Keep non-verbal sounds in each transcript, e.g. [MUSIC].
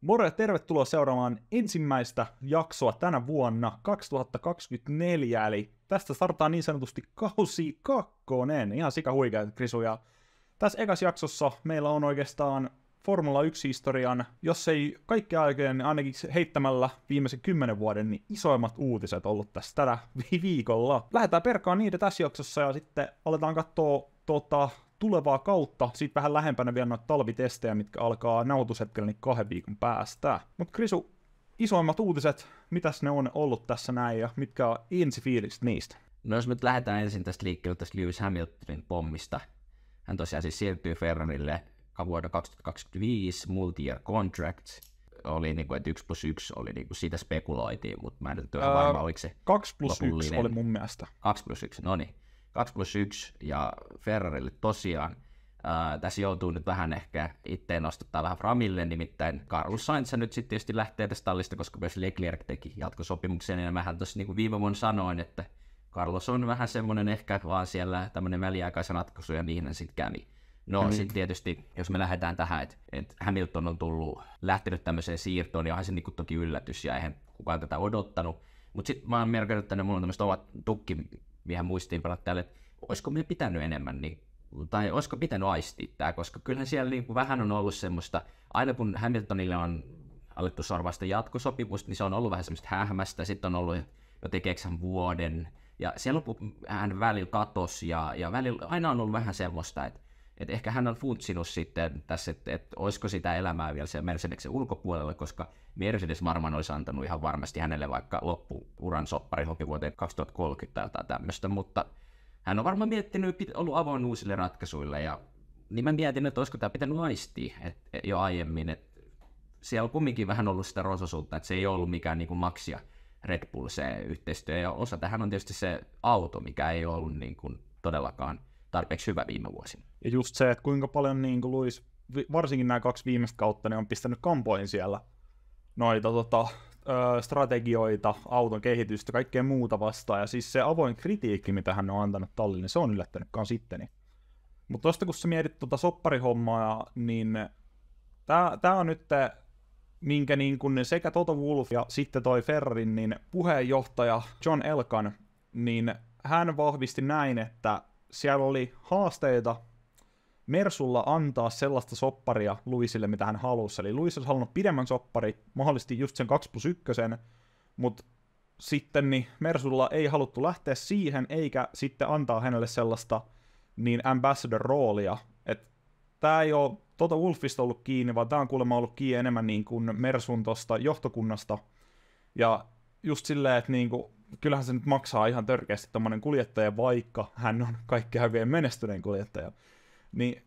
Moro ja tervetuloa seuraamaan ensimmäistä jaksoa tänä vuonna 2024, eli tästä startaa niin sanotusti kausi kakkonen. Ihan sika huikea, Krisu. Ja tässä ekas jaksossa meillä on oikeastaan Formula 1-historian, jos ei kaikki aikojen, niin ainakin heittämällä viimeisen kymmenen vuoden, niin isoimmat uutiset ollut tässä tällä viikolla. Lähdetään perkaan niitä tässä jaksossa ja sitten aletaan katsoa tota, tulevaa kautta, sit vähän lähempänä vielä noita talvitestejä, mitkä alkaa nautushetkellä niin kahden viikon päästä. Mutta Krisu, isoimmat uutiset, mitäs ne on ollut tässä näin ja mitkä on ensifiilist niistä? No jos nyt lähdetään ensin tästä liikkeelle tästä Lewis Hamiltonin pommista. Hän tosiaan siis siirtyy Ferrarille vuonna 2025 multi-year contract. Oli niin kuin, että 1 plus 1 oli niin kuin, siitä spekuloitiin, mutta mä en nyt ole öö, varma, oliko se 2 plus 1 oli mun mielestä. 2 plus 1, no niin. 2 plus 1 ja Ferrarille tosiaan Äh, tässä joutuu nyt vähän ehkä itteen nostuttaa vähän Framille, nimittäin Carlos Sainz nyt sitten tietysti lähtee tästä tallista, koska myös Leclerc teki jatkosopimuksen, ja mähän tuossa niin kuin viime vuonna sanoin, että Carlos on vähän semmoinen ehkä vaan siellä tämmöinen väliaikaisen ratkaisu, ja niinhän sitten kävi. No mm. sitten tietysti, jos me lähdetään tähän, että et Hamilton on tullut, lähtenyt tämmöiseen siirtoon, niin onhan se niinku toki yllätys, ja eihän kukaan tätä odottanut. Mutta sitten mä oon merkinnyt tänne, mulla on tämmöiset ovat tukki miehen muistiinpanot tälle, että olisiko me pitänyt enemmän niin tai olisiko pitänyt aistia tämä, koska kyllähän siellä niin kuin vähän on ollut semmoista, aina kun Hamiltonille on alettu sorvasta jatkosopimusta, niin se on ollut vähän semmoista hähmästä, sitten on ollut jo tekeeksen vuoden, ja siellä on, hän välillä katosi, ja, ja välillä, aina on ollut vähän semmoista, että että ehkä hän on funtsinut sitten tässä, että, että olisiko sitä elämää vielä se Mercedesen ulkopuolella, koska Mercedes varmaan olisi antanut ihan varmasti hänelle vaikka loppuuran soppari hoki vuoteen 2030 tai jotain tämmöistä, mutta hän on varmaan miettinyt, ollut avoin uusille ratkaisuille ja niin mä mietin, että olisiko tämä pitänyt aistia et, jo aiemmin, että siellä on kumminkin vähän ollut sitä rososuutta, että se ei ollut mikään niin kuin maksia Red Bull se yhteistyö ja osa tähän on tietysti se auto, mikä ei ollut niin kuin todellakaan tarpeeksi hyvä viime vuosina. Ja just se, että kuinka paljon niin kuin Luis, varsinkin nämä kaksi viimeistä kautta, niin on pistänyt kampoin siellä noita tota, strategioita, auton kehitystä, kaikkea muuta vastaan. Ja siis se avoin kritiikki, mitä hän on antanut tallille, niin se on yllättänyt kans sitteni. Mutta tosta kun sä mietit tuota sopparihommaa, niin tää, tää on nyt te, minkä niin kun sekä Toto Wolff ja sitten toi Ferrin niin puheenjohtaja John Elkan, niin hän vahvisti näin, että siellä oli haasteita Mersulla antaa sellaista sopparia Luisille, mitä hän halusi. Eli Luis olisi halunnut pidemmän soppari, mahdollisesti just sen 2 plus 1, mutta sitten niin Mersulla ei haluttu lähteä siihen, eikä sitten antaa hänelle sellaista niin ambassador-roolia. Että tämä ei ole tuota Wolfista ollut kiinni, vaan tämä on kuulemma ollut kiinni enemmän niin kuin Mersun tosta johtokunnasta. Ja just silleen, että niin kuin kyllähän se nyt maksaa ihan törkeästi tommonen kuljettaja, vaikka hän on kaikkea hyvin menestyneen kuljettaja. Niin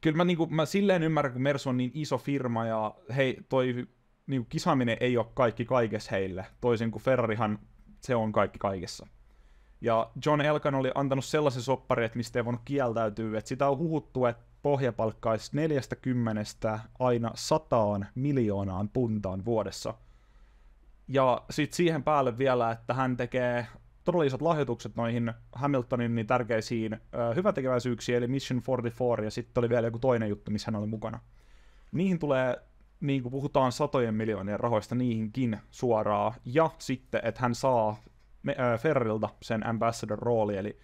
kyllä mä, niin kuin, mä silleen ymmärrän, kun Mersu on niin iso firma ja hei, toi niin kuin kisaaminen ei ole kaikki kaikessa heille, toisin kuin Ferrarihan se on kaikki kaikessa. Ja John Elkan oli antanut sellaisen sopparin, että mistä ei voinut kieltäytyä, että sitä on huhuttu, että pohjapalkkaisi 40 aina sataan miljoonaan puntaan vuodessa – ja sitten siihen päälle vielä, että hän tekee todella isot lahjoitukset noihin Hamiltonin niin tärkeisiin ö, eli Mission 44, ja sitten oli vielä joku toinen juttu, missä hän oli mukana. Niihin tulee, niin kuin puhutaan satojen miljoonien rahoista niihinkin suoraan, ja sitten, että hän saa me, ö, Ferrilta sen ambassador-rooli, eli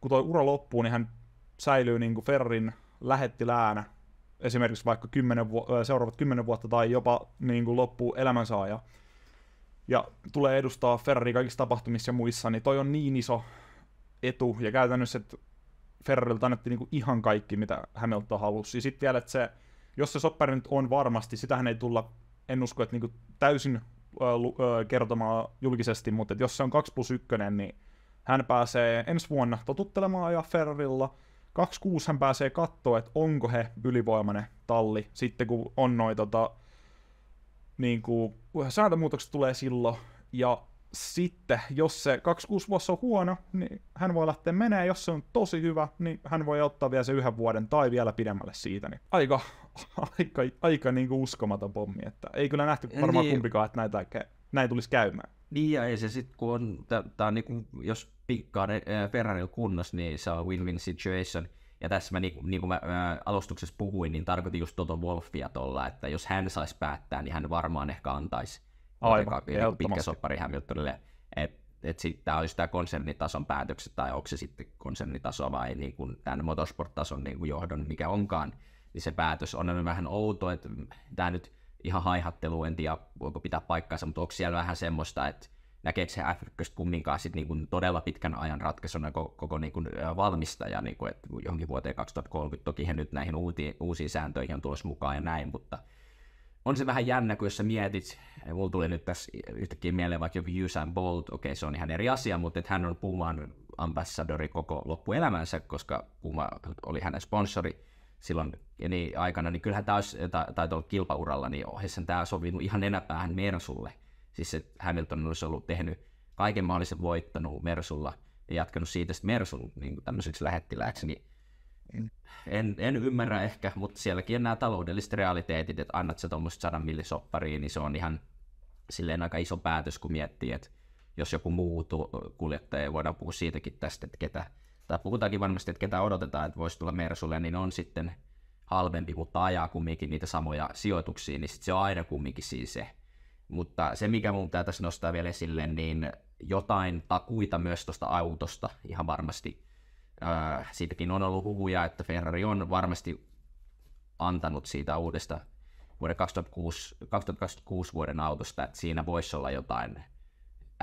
kun tuo ura loppuu, niin hän säilyy niin kuin Ferrin lähettiläänä esimerkiksi vaikka 10 vu- seuraavat kymmenen vuotta tai jopa niin kuin loppuu elämänsä ja ja tulee edustaa Ferrari kaikissa tapahtumissa ja muissa, niin toi on niin iso etu, ja käytännössä, että Ferrarilta annettiin niinku ihan kaikki, mitä Hamilton halusi. Ja sitten vielä, että se, jos se soppari nyt on varmasti, sitähän ei tulla, en usko, että niinku täysin kertomaan julkisesti, mutta jos se on 2 plus 1, niin hän pääsee ensi vuonna totuttelemaan ja Ferrarilla. 26 hän pääsee katsoa, että onko he ylivoimainen talli, sitten kun on noin tota, niin kuin, sääntömuutokset tulee silloin, ja sitten, jos se 26 vuosi on huono, niin hän voi lähteä menee, jos se on tosi hyvä, niin hän voi ottaa vielä se yhden vuoden tai vielä pidemmälle siitä. Niin aika, [LAUGHS] aika, aika niin kuin uskomaton pommi, että ei kyllä nähty niin. varmaan niin. kumpikaan, että näitä, näin tulisi käymään. Niin ja ei se sitten, kun on, tää, tää on niinku, jos pikkaa Ferrarilla kunnossa, niin se on win-win situation. Ja tässä mä, niin, niin kuin mä ää, alustuksessa puhuin, niin tarkoitin just Toto Wolffia tuolla, että jos hän saisi päättää, niin hän varmaan ehkä antaisi Aivan, niin pitkä soppari Hamiltonille. Että et sitten tämä olisi tämä konsernitason päätökset, tai onko se sitten konsernitaso vai niin kuin tämän motorsport-tason niin kuin johdon, mikä onkaan, niin se päätös on vähän outo, että tämä nyt ihan haihattelu, en tiedä voiko pitää paikkaansa, mutta onko siellä vähän semmoista, että näkeekö se F1 kumminkaan sit niinku todella pitkän ajan ratkaisuna koko, koko niinku valmistaja, niinku, kuin, että johonkin vuoteen 2030 toki he nyt näihin uutiin, uusiin sääntöihin on tulossa mukaan ja näin, mutta on se vähän jännä, kun jos sä mietit, mulla tuli nyt tässä yhtäkkiä mieleen vaikka joku Usain Bolt, okei okay, se on ihan eri asia, mutta että hän on Puman ambassadori koko loppuelämänsä, koska Puma oli hänen sponsori silloin niin aikana, niin kyllähän tämä olisi, tai, tai tuolla kilpauralla, niin ohjeessa tämä sovinut ihan enäpäähän Mersulle, Siis se Hamilton olisi ollut tehnyt kaiken mahdollisen voittanut Mersulla ja jatkanut siitä sitten Mersulla niin tämmöiseksi lähettilääksi, niin en, en ymmärrä ehkä, mutta sielläkin on nämä taloudelliset realiteetit, että annat sä tuommoista sadan millisoppariin, niin se on ihan silleen aika iso päätös, kun miettii, että jos joku muu kuljettaja, voidaan puhua siitäkin tästä, että ketä, tai puhutaankin varmasti, että ketä odotetaan, että voisi tulla Mersulle, niin on sitten halvempi, mutta ajaa kumminkin niitä samoja sijoituksia, niin sit se on aina kumminkin siis se mutta se, mikä mun pitää tässä nostaa vielä esille, niin jotain takuita myös tuosta autosta ihan varmasti. Äh, siitäkin on ollut huhuja, että Ferrari on varmasti antanut siitä uudesta vuoden 2006, 2026 vuoden autosta, että siinä voisi olla jotain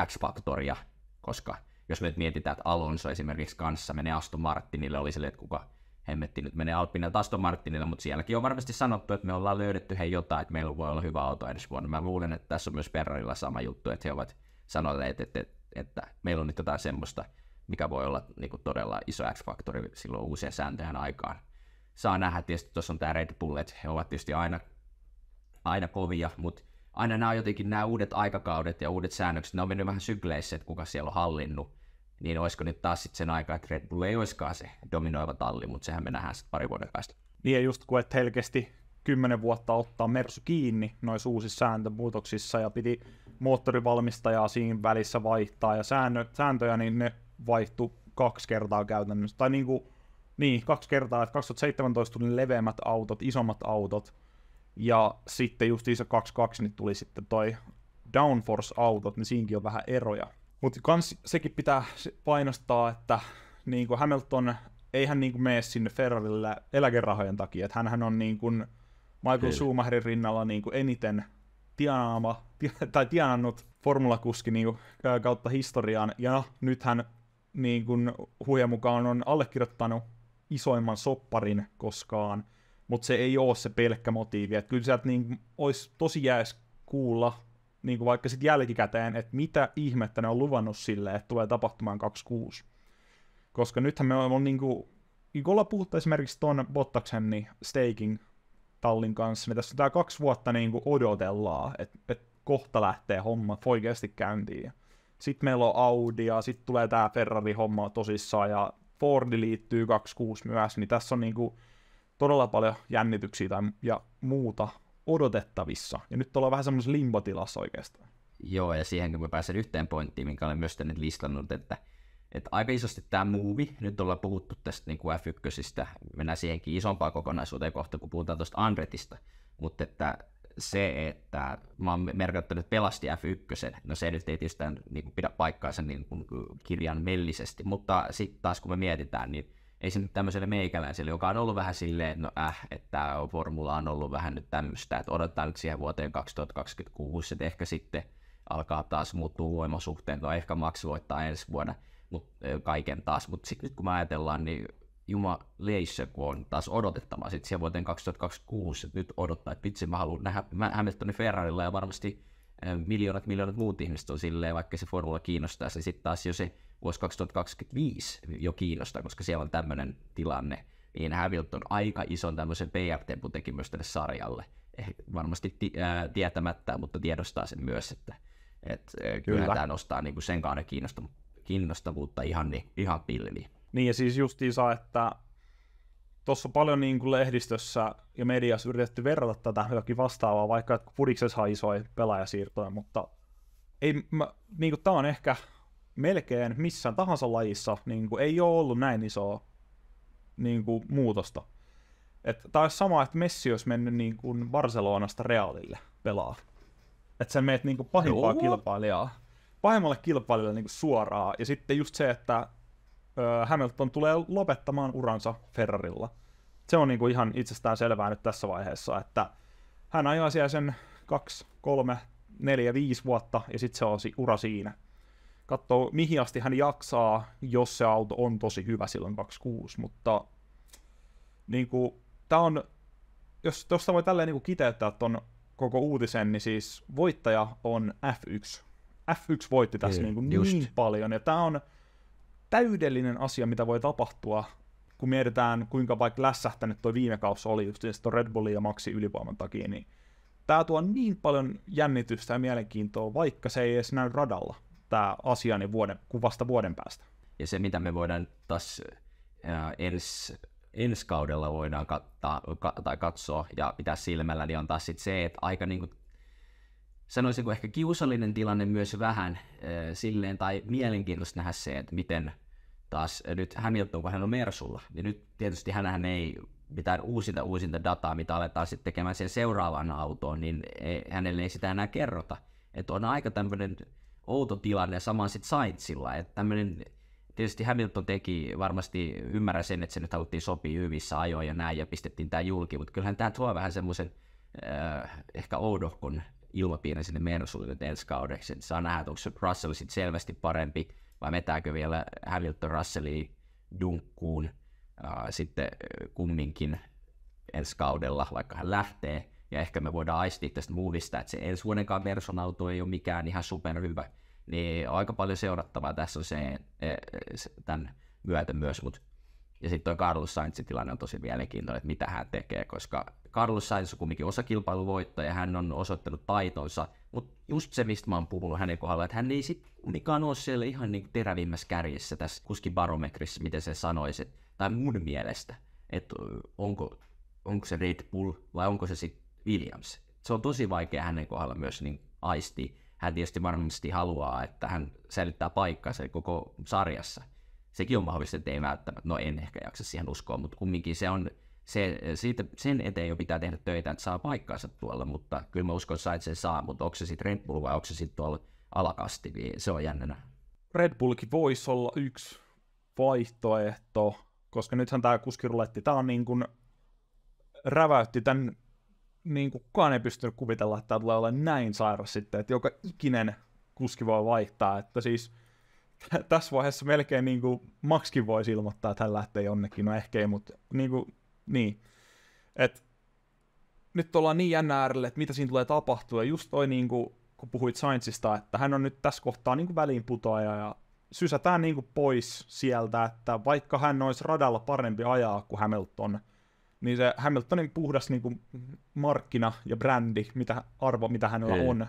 X-faktoria, koska jos me nyt mietitään, että Alonso esimerkiksi kanssa menee Aston Martinille, oli sille, että kuka hemmetti nyt menee Alpinella taas Martinilla, mutta sielläkin on varmasti sanottu, että me ollaan löydetty he jotain, että meillä voi olla hyvä auto ensi vuonna. Mä luulen, että tässä on myös Ferrarilla sama juttu, että he ovat sanoneet, että, että, että meillä on nyt jotain semmoista, mikä voi olla niin kuin todella iso X-faktori silloin uusien sääntöjen aikaan. Saa nähdä, tietysti tuossa on tämä Red Bull, että he ovat tietysti aina, aina kovia, mutta aina nämä jotenkin nämä uudet aikakaudet ja uudet säännökset, ne on mennyt vähän sykleissä, että kuka siellä on hallinnut niin olisiko nyt taas sitten sen aika, että Red Bull ei olisikaan se dominoiva talli, mutta sehän me nähdään sitten pari vuoden päästä. Niin ja just kun et helkesti kymmenen vuotta ottaa Mersu kiinni noissa uusissa sääntömuutoksissa ja piti moottorivalmistajaa siinä välissä vaihtaa ja säännö, sääntöjä, niin ne vaihtu kaksi kertaa käytännössä. Tai niin kuin, niin, kaksi kertaa, että 2017 tuli leveämmät autot, isommat autot, ja sitten just se 22 niin tuli sitten toi Downforce-autot, niin siinkin on vähän eroja. Mutta kans sekin pitää painostaa, että niin kuin Hamilton ei hän niin kuin mene sinne Ferrarille eläkerahojen takia. Että hänhän on niin kuin Michael Schumacherin rinnalla niin kuin eniten tienaama, tai tienannut formulakuski niinku kautta historiaan. Ja nyt niin kuin huja mukaan on allekirjoittanut isoimman sopparin koskaan, mutta se ei ole se pelkkä motiivi. Että kyllä sieltä niin, olisi tosi jääs kuulla niin kuin vaikka sitten jälkikäteen, että mitä ihmettä ne on luvannut sille, että tulee tapahtumaan 26. Koska nythän me on, on niin kuin, niin kun ollaan puhuttu esimerkiksi tuon Bottaksen niin staking tallin kanssa, niin tässä on tämä kaksi vuotta niin kuin odotellaan, että että kohta lähtee homma oikeasti käyntiin. Sitten meillä on Audi ja sitten tulee tämä Ferrari-homma tosissaan ja Fordi liittyy 26 myös, niin tässä on niin kuin todella paljon jännityksiä tai, ja muuta odotettavissa. Ja nyt ollaan vähän semmoisessa limbotilassa oikeastaan. Joo, ja siihenkin mä pääsen yhteen pointtiin, minkä olen myös tänne listannut, että, että aika isosti tämä movie, nyt ollaan puhuttu tästä niin kuin F1, mennään siihenkin isompaan kokonaisuuteen kohta, kun puhutaan tuosta Andretista, mutta että se, että mä oon merkittänyt että pelasti F1, no se nyt ei tietysti niin kuin pidä paikkaansa niin kuin kirjan mellisesti, mutta sitten taas kun me mietitään, niin ei se nyt tämmöiselle meikäläiselle, joka on ollut vähän silleen, että no äh, että tämä formula on ollut vähän nyt tämmöistä, että odottaa nyt siihen vuoteen 2026, että ehkä sitten alkaa taas muuttua voimasuhteen, no, tai ehkä maksu voittaa ensi vuonna mut, kaiken taas, mutta sitten kun mä ajatellaan, niin Juma Leisse, kun on taas odotettava sitten siihen vuoteen 2026, että nyt odottaa, että vitsi, mä haluan nähdä Hamiltonin Ferrarilla ja varmasti miljoonat, miljoonat muut ihmiset on silleen, vaikka se formula kiinnostaa, se sitten taas jo se vuosi 2025 jo kiinnostaa, koska siellä on tämmöinen tilanne, niin Hamilton aika ison tämmöisen PR-tempun teki myös tälle sarjalle. Eh, varmasti ti- äh, tietämättä, mutta tiedostaa sen myös, että et, kyllä, kyllä tämä nostaa niin sen kauden kiinnostav- kiinnostavuutta ihan, niin, ihan pilviin. Niin ja siis justiinsa, että tuossa paljon niin kuin lehdistössä ja mediassa yritetty verrata tätä jokin vastaavaa, vaikka että on isoja pelaajasiirtoja, mutta ei, mä, niin kuin, tämä on ehkä melkein missään tahansa lajissa niin kuin, ei ole ollut näin isoa niin kuin, muutosta. Tämä olisi sama, että Messi olisi mennyt niin kuin, Barcelonasta Realille pelaa. Että sä meet niin kuin, pahimpaa Joo. kilpailijaa, pahimmalle kilpailijalle niin kuin, suoraan. Ja sitten just se, että ö, Hamilton tulee lopettamaan uransa Ferrarilla. Se on niin kuin, ihan itsestään selvää nyt tässä vaiheessa, että hän ajaa siellä sen kaksi, kolme, neljä, viisi vuotta, ja sitten se on ura siinä katsoa, mihin asti hän jaksaa, jos se auto on tosi hyvä silloin 26, mutta niin kuin, tää on, jos tuosta voi tälleen niin kiteyttää ton koko uutisen, niin siis voittaja on F1. F1 voitti tässä niin, kuin niin paljon, ja tämä on täydellinen asia, mitä voi tapahtua, kun mietitään, kuinka vaikka lässähtänyt tuo viime kausi oli just tuon Red Bullin ja Maxi ylivoiman takia, niin tämä tuo niin paljon jännitystä ja mielenkiintoa, vaikka se ei edes näy radalla tämä asia niin vuoden, kuvasta vuoden päästä. Ja se, mitä me voidaan taas äh, ensi ensi kaudella voidaan kattaa, ka, tai katsoa ja pitää silmällä, niin on taas sit se, että aika niin kuin, sanoisinko ehkä kiusallinen tilanne myös vähän äh, silleen, tai mielenkiintoista nähdä se, että miten taas nyt Hamilton, kun hän on Mersulla, niin nyt tietysti hänhän ei mitään uusinta uusinta dataa, mitä aletaan sitten tekemään siihen seuraavaan autoon, niin ei, hänelle ei sitä enää kerrota. Että on aika tämmöinen outo tilanne, samaan sitten Saintsilla, että tietysti Hamilton teki, varmasti ymmärrä sen, että se nyt haluttiin sopia hyvissä ajoin ja näin, ja pistettiin tämä julki, mutta kyllähän tämä tuo vähän semmoisen äh, ehkä oudohkon ilmapiirin sinne Mersulle nyt ensi kaudeksi. Et saa nähdä, onko Russell sitten selvästi parempi, vai vetääkö vielä Hamilton Russellia dunkkuun äh, sitten äh, kumminkin ensi kaudella, vaikka hän lähtee ja ehkä me voidaan aistia tästä muuvista, että se ensi vuodenkaan auto ei ole mikään ihan superhyvä, niin aika paljon seurattavaa tässä on se, eh, eh, tämän myötä myös, mutta ja sitten tuo Carlos Sainzin tilanne on tosi mielenkiintoinen, että mitä hän tekee, koska Carlos Sainz on kumminkin osakilpailuvoittaja, hän on osoittanut taitonsa, mutta just se, mistä mä oon puhunut hänen kohdalla, että hän ei sitten mikään ole siellä ihan niin terävimmässä kärjessä tässä kuskibarometrissä, miten se sanoisi, tai mun mielestä, että onko, onko se Red Bull vai onko se sitten Williams. Se on tosi vaikea hänen kohdalla myös niin aisti Hän tietysti varmasti haluaa, että hän säilyttää paikkansa koko sarjassa. Sekin on mahdollista, että ei välttämättä, no en ehkä jaksa siihen uskoa, mutta kumminkin se on, se, siitä, sen eteen jo pitää tehdä töitä, että saa paikkaansa tuolla, mutta kyllä mä uskon, että sen saa, mutta onko se sitten Red Bull vai onko se sitten tuolla alakasti, niin se on jännänä. Red Bullkin voisi olla yksi vaihtoehto, koska nythän tämä kuskiruletti, tämä on niin kuin räväytti tämän niin kuin kukaan ei pystynyt kuvitella, että tämä tulee olla näin sairas sitten, että joka ikinen kuski voi vaihtaa, että siis tässä vaiheessa melkein niin kuin Maxkin voisi ilmoittaa, että hän lähtee jonnekin, no ehkä ei, mutta niin, kuin, niin. Et, nyt ollaan niin jännä äärelle, että mitä siinä tulee tapahtua, just toi niin kuin, kun puhuit Sainzista, että hän on nyt tässä kohtaa niin kuin väliinputoaja ja sysätään niin kuin pois sieltä, että vaikka hän olisi radalla parempi ajaa kuin Hamilton – niin se Hamiltonin puhdas niin kuin markkina ja brändi, mitä arvo, mitä hänellä Ei. Niin. on,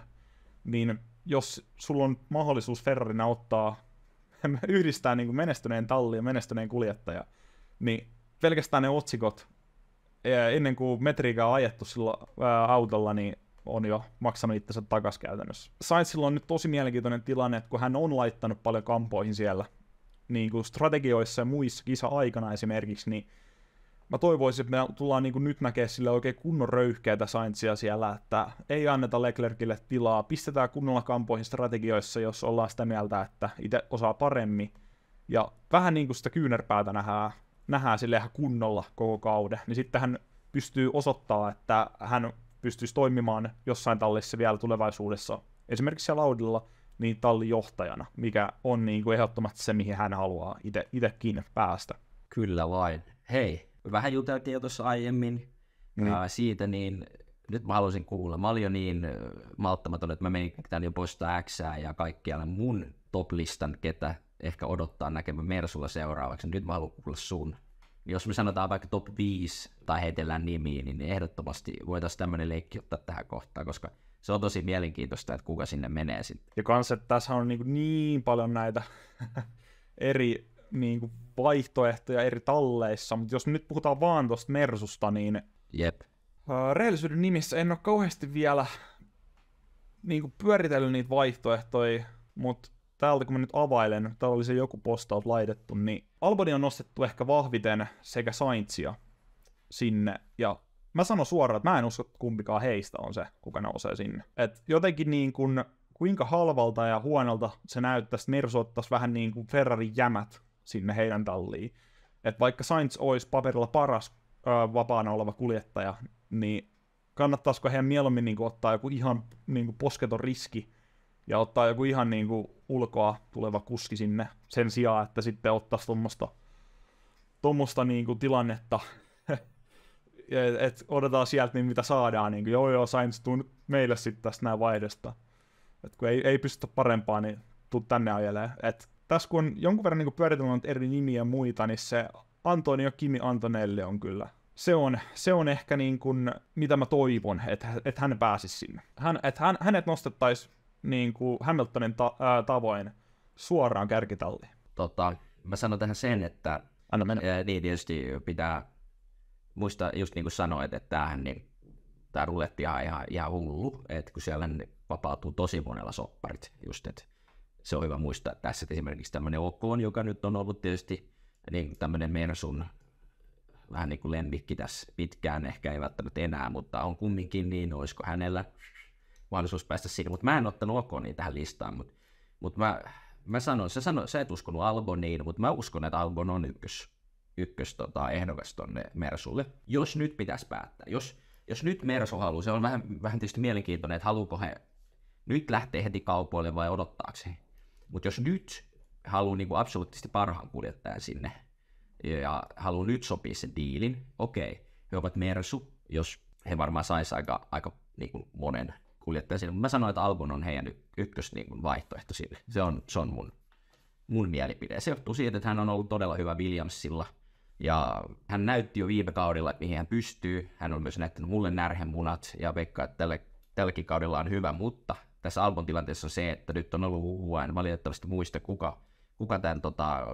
niin jos sulla on mahdollisuus Ferrarina ottaa, [LAUGHS] yhdistää niin kuin menestyneen talli ja menestyneen kuljettaja, niin pelkästään ne otsikot, e, ennen kuin metriikä on ajettu sillä autolla, niin on jo maksanut itsensä takaisin käytännössä. Sainzilla on nyt tosi mielenkiintoinen tilanne, että kun hän on laittanut paljon kampoihin siellä, niin kuin strategioissa ja muissa kisa-aikana esimerkiksi, niin mä toivoisin, että me tullaan niin nyt näkemään sille oikein kunnon röyhkeitä Saintsia siellä, että ei anneta Leclercille tilaa, pistetään kunnolla kampoihin strategioissa, jos ollaan sitä mieltä, että itse osaa paremmin. Ja vähän niin kuin sitä kyynärpäätä nähdään, nähdään sille ihan kunnolla koko kauden, niin sitten hän pystyy osoittaa, että hän pystyisi toimimaan jossain tallissa vielä tulevaisuudessa, esimerkiksi siellä Audilla, niin tallijohtajana, mikä on niin kuin ehdottomasti se, mihin hän haluaa itsekin päästä. Kyllä vain. Hei, Vähän juteltiin jo tuossa aiemmin mm. ää, siitä, niin nyt mä halusin kuulla. Mä olin jo niin malttamaton, että mä menin tämän jo poistaa X ja kaikkialla mun top-listan, ketä ehkä odottaa näkemään Mersulla seuraavaksi. Nyt mä haluan kuulla sun. Jos me sanotaan vaikka top 5 tai heitellään nimiin, niin ehdottomasti voitaisiin tämmöinen leikki ottaa tähän kohtaan, koska se on tosi mielenkiintoista, että kuka sinne menee sitten. Ja kanssa, että tässä on niin, niin paljon näitä [LAUGHS] eri niin kuin vaihtoehtoja eri talleissa, mutta jos nyt puhutaan vaan tuosta Mersusta, niin Jep. Uh, rehellisyyden nimissä en ole kauheasti vielä niin kuin pyöritellyt niitä vaihtoehtoja, mutta täältä kun mä nyt availen, täällä oli se joku postaus laitettu, niin Alboni on nostettu ehkä vahviten sekä Saintsia sinne, ja mä sanon suoraan, että mä en usko, että kumpikaan heistä on se, kuka nousee sinne. Et jotenkin niin kuin, kuinka halvalta ja huonolta se näyttäisi, että Mersu ottaisi vähän niin kuin Ferrarin jämät sinne heidän talliin. Et vaikka Sainz olisi paperilla paras ö, vapaana oleva kuljettaja, niin kannattaisiko heidän mieluummin niin kuin, ottaa joku ihan niin kuin, posketon riski ja ottaa joku ihan niin kuin, ulkoa tuleva kuski sinne sen sijaan, että sitten ottaisi tuommoista tuommoista niin kuin, tilannetta, että [LAUGHS] et, odotetaan sieltä niin mitä saadaan, niin kuin, joo joo, Sainz tuu meille sitten tästä näin vaihdesta. Et kun ei, ei pystytä parempaa, niin tuu tänne ajelemaan tässä kun on jonkun verran niin pyöritellyt eri nimiä ja muita, niin se Antonio Kimi Antonelli on kyllä se on, se on ehkä niin kuin, mitä mä toivon, että, että hän pääsisi sinne. Hän, että hän, hänet nostettaisiin niin kuin Hamiltonin ta- ää, tavoin suoraan kärkitalliin. Tota, mä sanon tähän sen, että Anna mennä. Ää, niin tietysti pitää muistaa, just niin kuin sanoit, että tämähän niin, tämä ruletti on ihan, ihan hullu, että kun siellä vapautuu tosi monella sopparit just, että se on hyvä muistaa tässä, että esimerkiksi tämmöinen OK, joka nyt on ollut tietysti niin tämmöinen Mersun vähän niin kuin lemmikki tässä pitkään, ehkä ei välttämättä enää, mutta on kumminkin niin, olisiko hänellä mahdollisuus päästä siinä. Mutta mä en ottanut niin tähän listaan, mutta, mutta mä, mä sanoin, sä, sanoin, sä et uskonut Alboniin, mutta mä uskon, että Albon on ykkös, ykkös tota, ehdokas tonne Mersulle. Jos nyt pitäisi päättää, jos, jos nyt Mersu haluaa, se on vähän, vähän tietysti mielenkiintoinen, että haluuko he nyt lähtee heti kaupoille vai odottaako mutta jos nyt haluaa niin kuin absoluuttisesti parhaan kuljettajan sinne ja haluaa nyt sopia sen diilin, okei, he ovat Mersu, jos he varmaan saisi aika, aika niin kuin monen kuljettajan sinne. Mä sanoin, että Albon on heidän ykkös niin kuin vaihtoehto sinne. Se on, se on mun, mun mielipide. Se johtuu siitä, että hän on ollut todella hyvä Williamsilla ja hän näytti jo viime kaudella, että mihin hän pystyy. Hän on myös näyttänyt mulle närhemunat ja veikkaa, että tälle, tälläkin kaudella on hyvä, mutta tässä Albon tilanteessa on se, että nyt on ollut, en valitettavasti muista kuka, kuka tämän tota,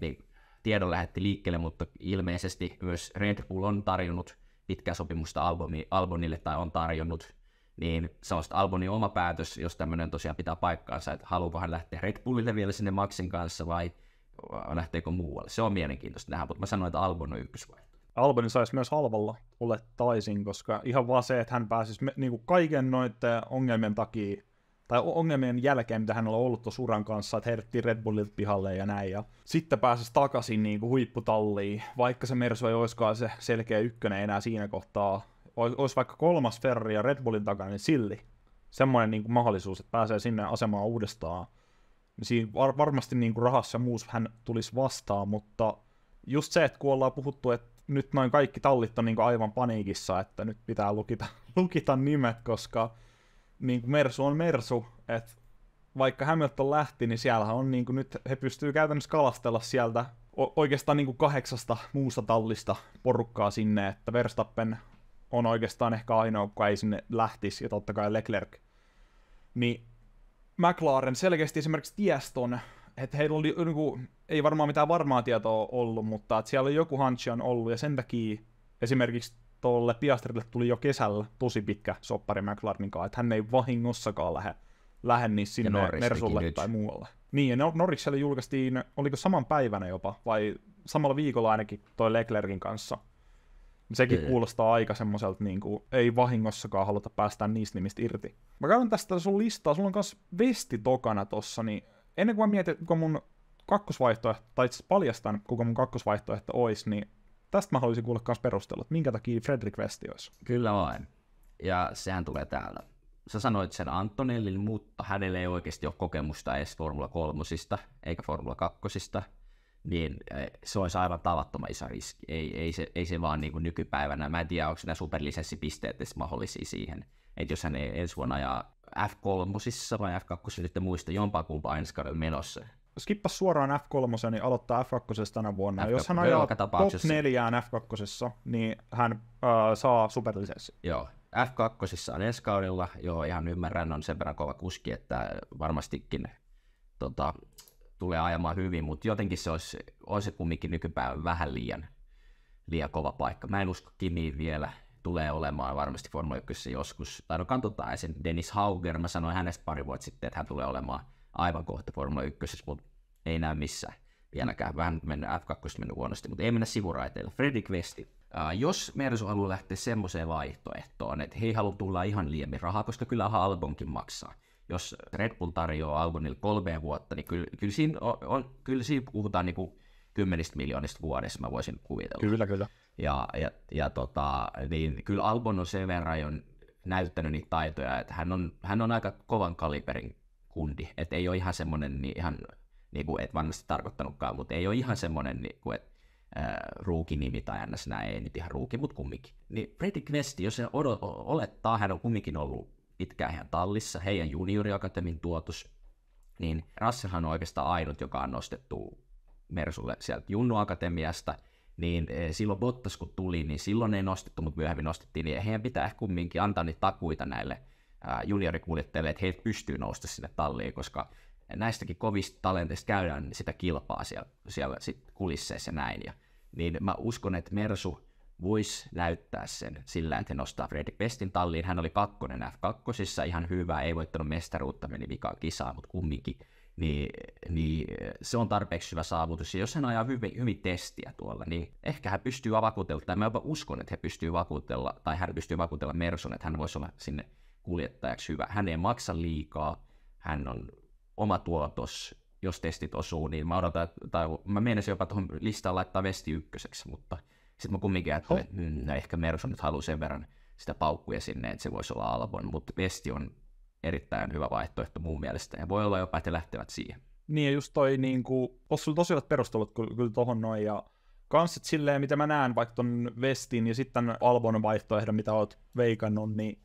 niin, tiedon lähetti liikkeelle, mutta ilmeisesti myös Red Bull on tarjonnut pitkää sopimusta Alboni, Albonille tai on tarjonnut, niin se on Albonin oma päätös, jos tämmöinen tosiaan pitää paikkaansa, että haluaa lähteä Red Bullille vielä sinne Maxin kanssa vai lähteekö muualle. Se on mielenkiintoista nähdä, mutta mä sanoin, että Albon on ykkösvaihtoehto. Alboni saisi myös halvalla olettaisin, koska ihan vaan se, että hän pääsisi niin kuin kaiken noiden ongelmien takia tai ongelmien jälkeen, mitä hänellä on ollut tuossa uran kanssa, että herätti Red Bullilta pihalle ja näin, ja sitten pääsisi takaisin niin kuin huipputalliin, vaikka se Mersu ei olisikaan se selkeä ykkönen enää siinä kohtaa, olisi vaikka kolmas Ferrari ja Red Bullin takana, niin silli, semmoinen niin kuin mahdollisuus, että pääsee sinne asemaan uudestaan. Niin siinä var- varmasti niin kuin rahassa ja hän tulisi vastaan, mutta just se, että kun ollaan puhuttu, että nyt noin kaikki tallit on niin kuin aivan paniikissa, että nyt pitää lukita, [LAUGHS] lukita nimet, koska niin kuin Mersu on Mersu, että vaikka Hamilton lähti, niin siellähän on niin kuin nyt, he pystyy käytännössä kalastella sieltä oikeastaan niin kuin kahdeksasta muusta tallista porukkaa sinne, että Verstappen on oikeastaan ehkä ainoa, joka ei sinne lähtisi, ja totta kai Leclerc. Niin McLaren selkeästi esimerkiksi tieston, että heillä oli, niin kuin, ei varmaan mitään varmaa tietoa ollut, mutta että siellä joku hanchi on ollut, ja sen takia esimerkiksi tuolle Piastrille tuli jo kesällä tosi pitkä soppari McLarenin kanssa, että hän ei vahingossakaan lähde, lähde niin sinne Mersulle tai nyt. muualle. Niin, ja Norrikselle julkaistiin, oliko saman päivänä jopa, vai samalla viikolla ainakin toi Leclerkin kanssa. Sekin Kyllä. kuulostaa aika semmoiselta, niin kuin, ei vahingossakaan haluta päästä niistä nimistä irti. Mä käyn tästä sun listaa, sulla on myös vesti tokana tossa, niin ennen kuin mä mietin, kuka mun kakkosvaihtoehto, tai itse paljastan, kuka mun kakkosvaihtoehto olisi, niin tästä mä haluaisin kuulla myös perustelut, minkä takia Fredrik Westi olisi. Kyllä vain. Ja sehän tulee täällä. Sä sanoit sen Antonellin, mutta hänellä ei oikeasti ole kokemusta edes Formula 3 eikä Formula 2 niin eh, se olisi aivan tavattoman iso riski. Ei, ei, se, ei se vaan niin kuin nykypäivänä. Mä en tiedä, onko nämä superlisenssipisteet edes mahdollisia siihen. Että jos hän ei ensi vuonna ajaa F3 vai F2, nyt niin muista jompaa kumpaa ensi menossa, skippa suoraan F3 ja niin aloittaa F2 tänä vuonna. F2, jos hän no ajaa joka top 4 F2, niin hän äh, saa superlisenssi. Joo, F2 on ensi kaudella, joo ihan ymmärrän, on sen verran kova kuski, että varmastikin tota, tulee ajamaan hyvin, mutta jotenkin se olisi, olisi kumminkin nykypäivän vähän liian, liian kova paikka. Mä en usko Kimi vielä, tulee olemaan varmasti Formula 1 joskus, tai no katsotaan esimerkiksi Dennis Hauger, mä sanoin hänestä pari vuotta sitten, että hän tulee olemaan – aivan kohta Formula 1, mutta ei näy missään vieläkään. Vähän mennyt F2 mennyt huonosti, mutta ei mennä sivuraiteilla. Fredrik Vesti, jos Mersu haluaa lähteä semmoiseen vaihtoehtoon, että he ei halua tulla ihan liemmin rahaa, koska kyllä Albonkin maksaa. Jos Red Bull tarjoaa Albonille kolme vuotta, niin kyllä, kyllä, siinä, on, on, kyllä siinä puhutaan niin kuin kymmenistä miljoonista vuodessa, mä voisin kuvitella. Kyllä, kyllä. Ja, ja, ja tota, niin kyllä Albon on sen verran jo näyttänyt niitä taitoja, että hän on, hän on aika kovan kaliberin kundi. Että ei ole ihan semmoinen niin ihan, niin kuin et vanhasta tarkoittanutkaan, mutta ei ole ihan semmoinen, niin kuin, että ruukinimi tai ns. näin, ei nyt ihan ruuki, mutta kumminkin. Niin Freddy Questi, jos se olettaa, hän on kumminkin ollut pitkään ihan tallissa, heidän junioriakatemin tuotus, niin Russellhan on oikeastaan ainut, joka on nostettu Mersulle sieltä Junnu Akatemiasta, niin e, silloin Bottas kun tuli, niin silloin ei nostettu, mutta myöhemmin nostettiin, niin heidän pitää ehkä kumminkin antaa niitä takuita näille juniorikuljettajille, että he pystyy nousta sinne talliin, koska näistäkin kovista talenteista käydään niin sitä kilpaa siellä, siellä sit kulisseissa näin. Ja, niin mä uskon, että Mersu voisi näyttää sen sillä, että he nostaa Fredrik Westin talliin. Hän oli kakkonen F2, ihan hyvä, ei voittanut mestaruutta, meni vikaan kisaa, mutta kumminkin. Niin, niin, se on tarpeeksi hyvä saavutus. Ja jos hän ajaa hyvin, hyvin testiä tuolla, niin ehkä hän pystyy vakuutella, tai mä jopa uskon, että he pystyy vakuutella, tai hän pystyy vakuutella Mersun, että hän voisi olla sinne kuljettajaksi hyvä. Hän ei maksa liikaa, hän on oma tuotos, jos testit osuu, niin mä odotan, tai mä menisin jopa tuohon listaan laittaa vesti ykköseksi, mutta sitten mä kumminkin ajattelin, että oh. no, ehkä Mersu nyt haluaa sen verran sitä paukkuja sinne, että se voisi olla Albon, mutta vesti on erittäin hyvä vaihtoehto mun mielestä, ja voi olla jopa, että lähtevät siihen. Niin, ja just toi, niin kuin, tosi hyvät perustelut kyllä, kyllä tohon noin, ja kans silleen, mitä mä näen vaikka ton Vestin ja sitten Albon vaihtoehdon, mitä oot veikannut, niin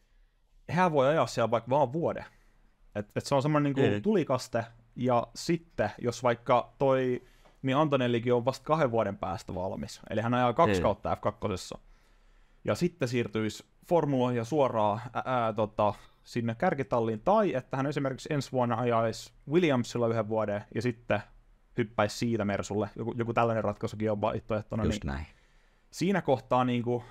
hän voi ajaa siellä vaikka vaan vuoden. Et, et se on semmoinen niinku niin kuin tulikaste, ja sitten, jos vaikka toi, niin Antonellikin on vasta kahden vuoden päästä valmis, eli hän ajaa kaksi Ei. Niin. kautta F2. Ja sitten siirtyisi formuloihin ja suoraan ää, tota, sinne kärkitalliin, tai että hän esimerkiksi ensi vuonna ajaisi Williamsilla yhden vuoden, ja sitten hyppäisi siitä Mersulle. Joku, joku tällainen ratkaisukin on vaihtoehtona. Just niin näin. Siinä kohtaa niin kuin,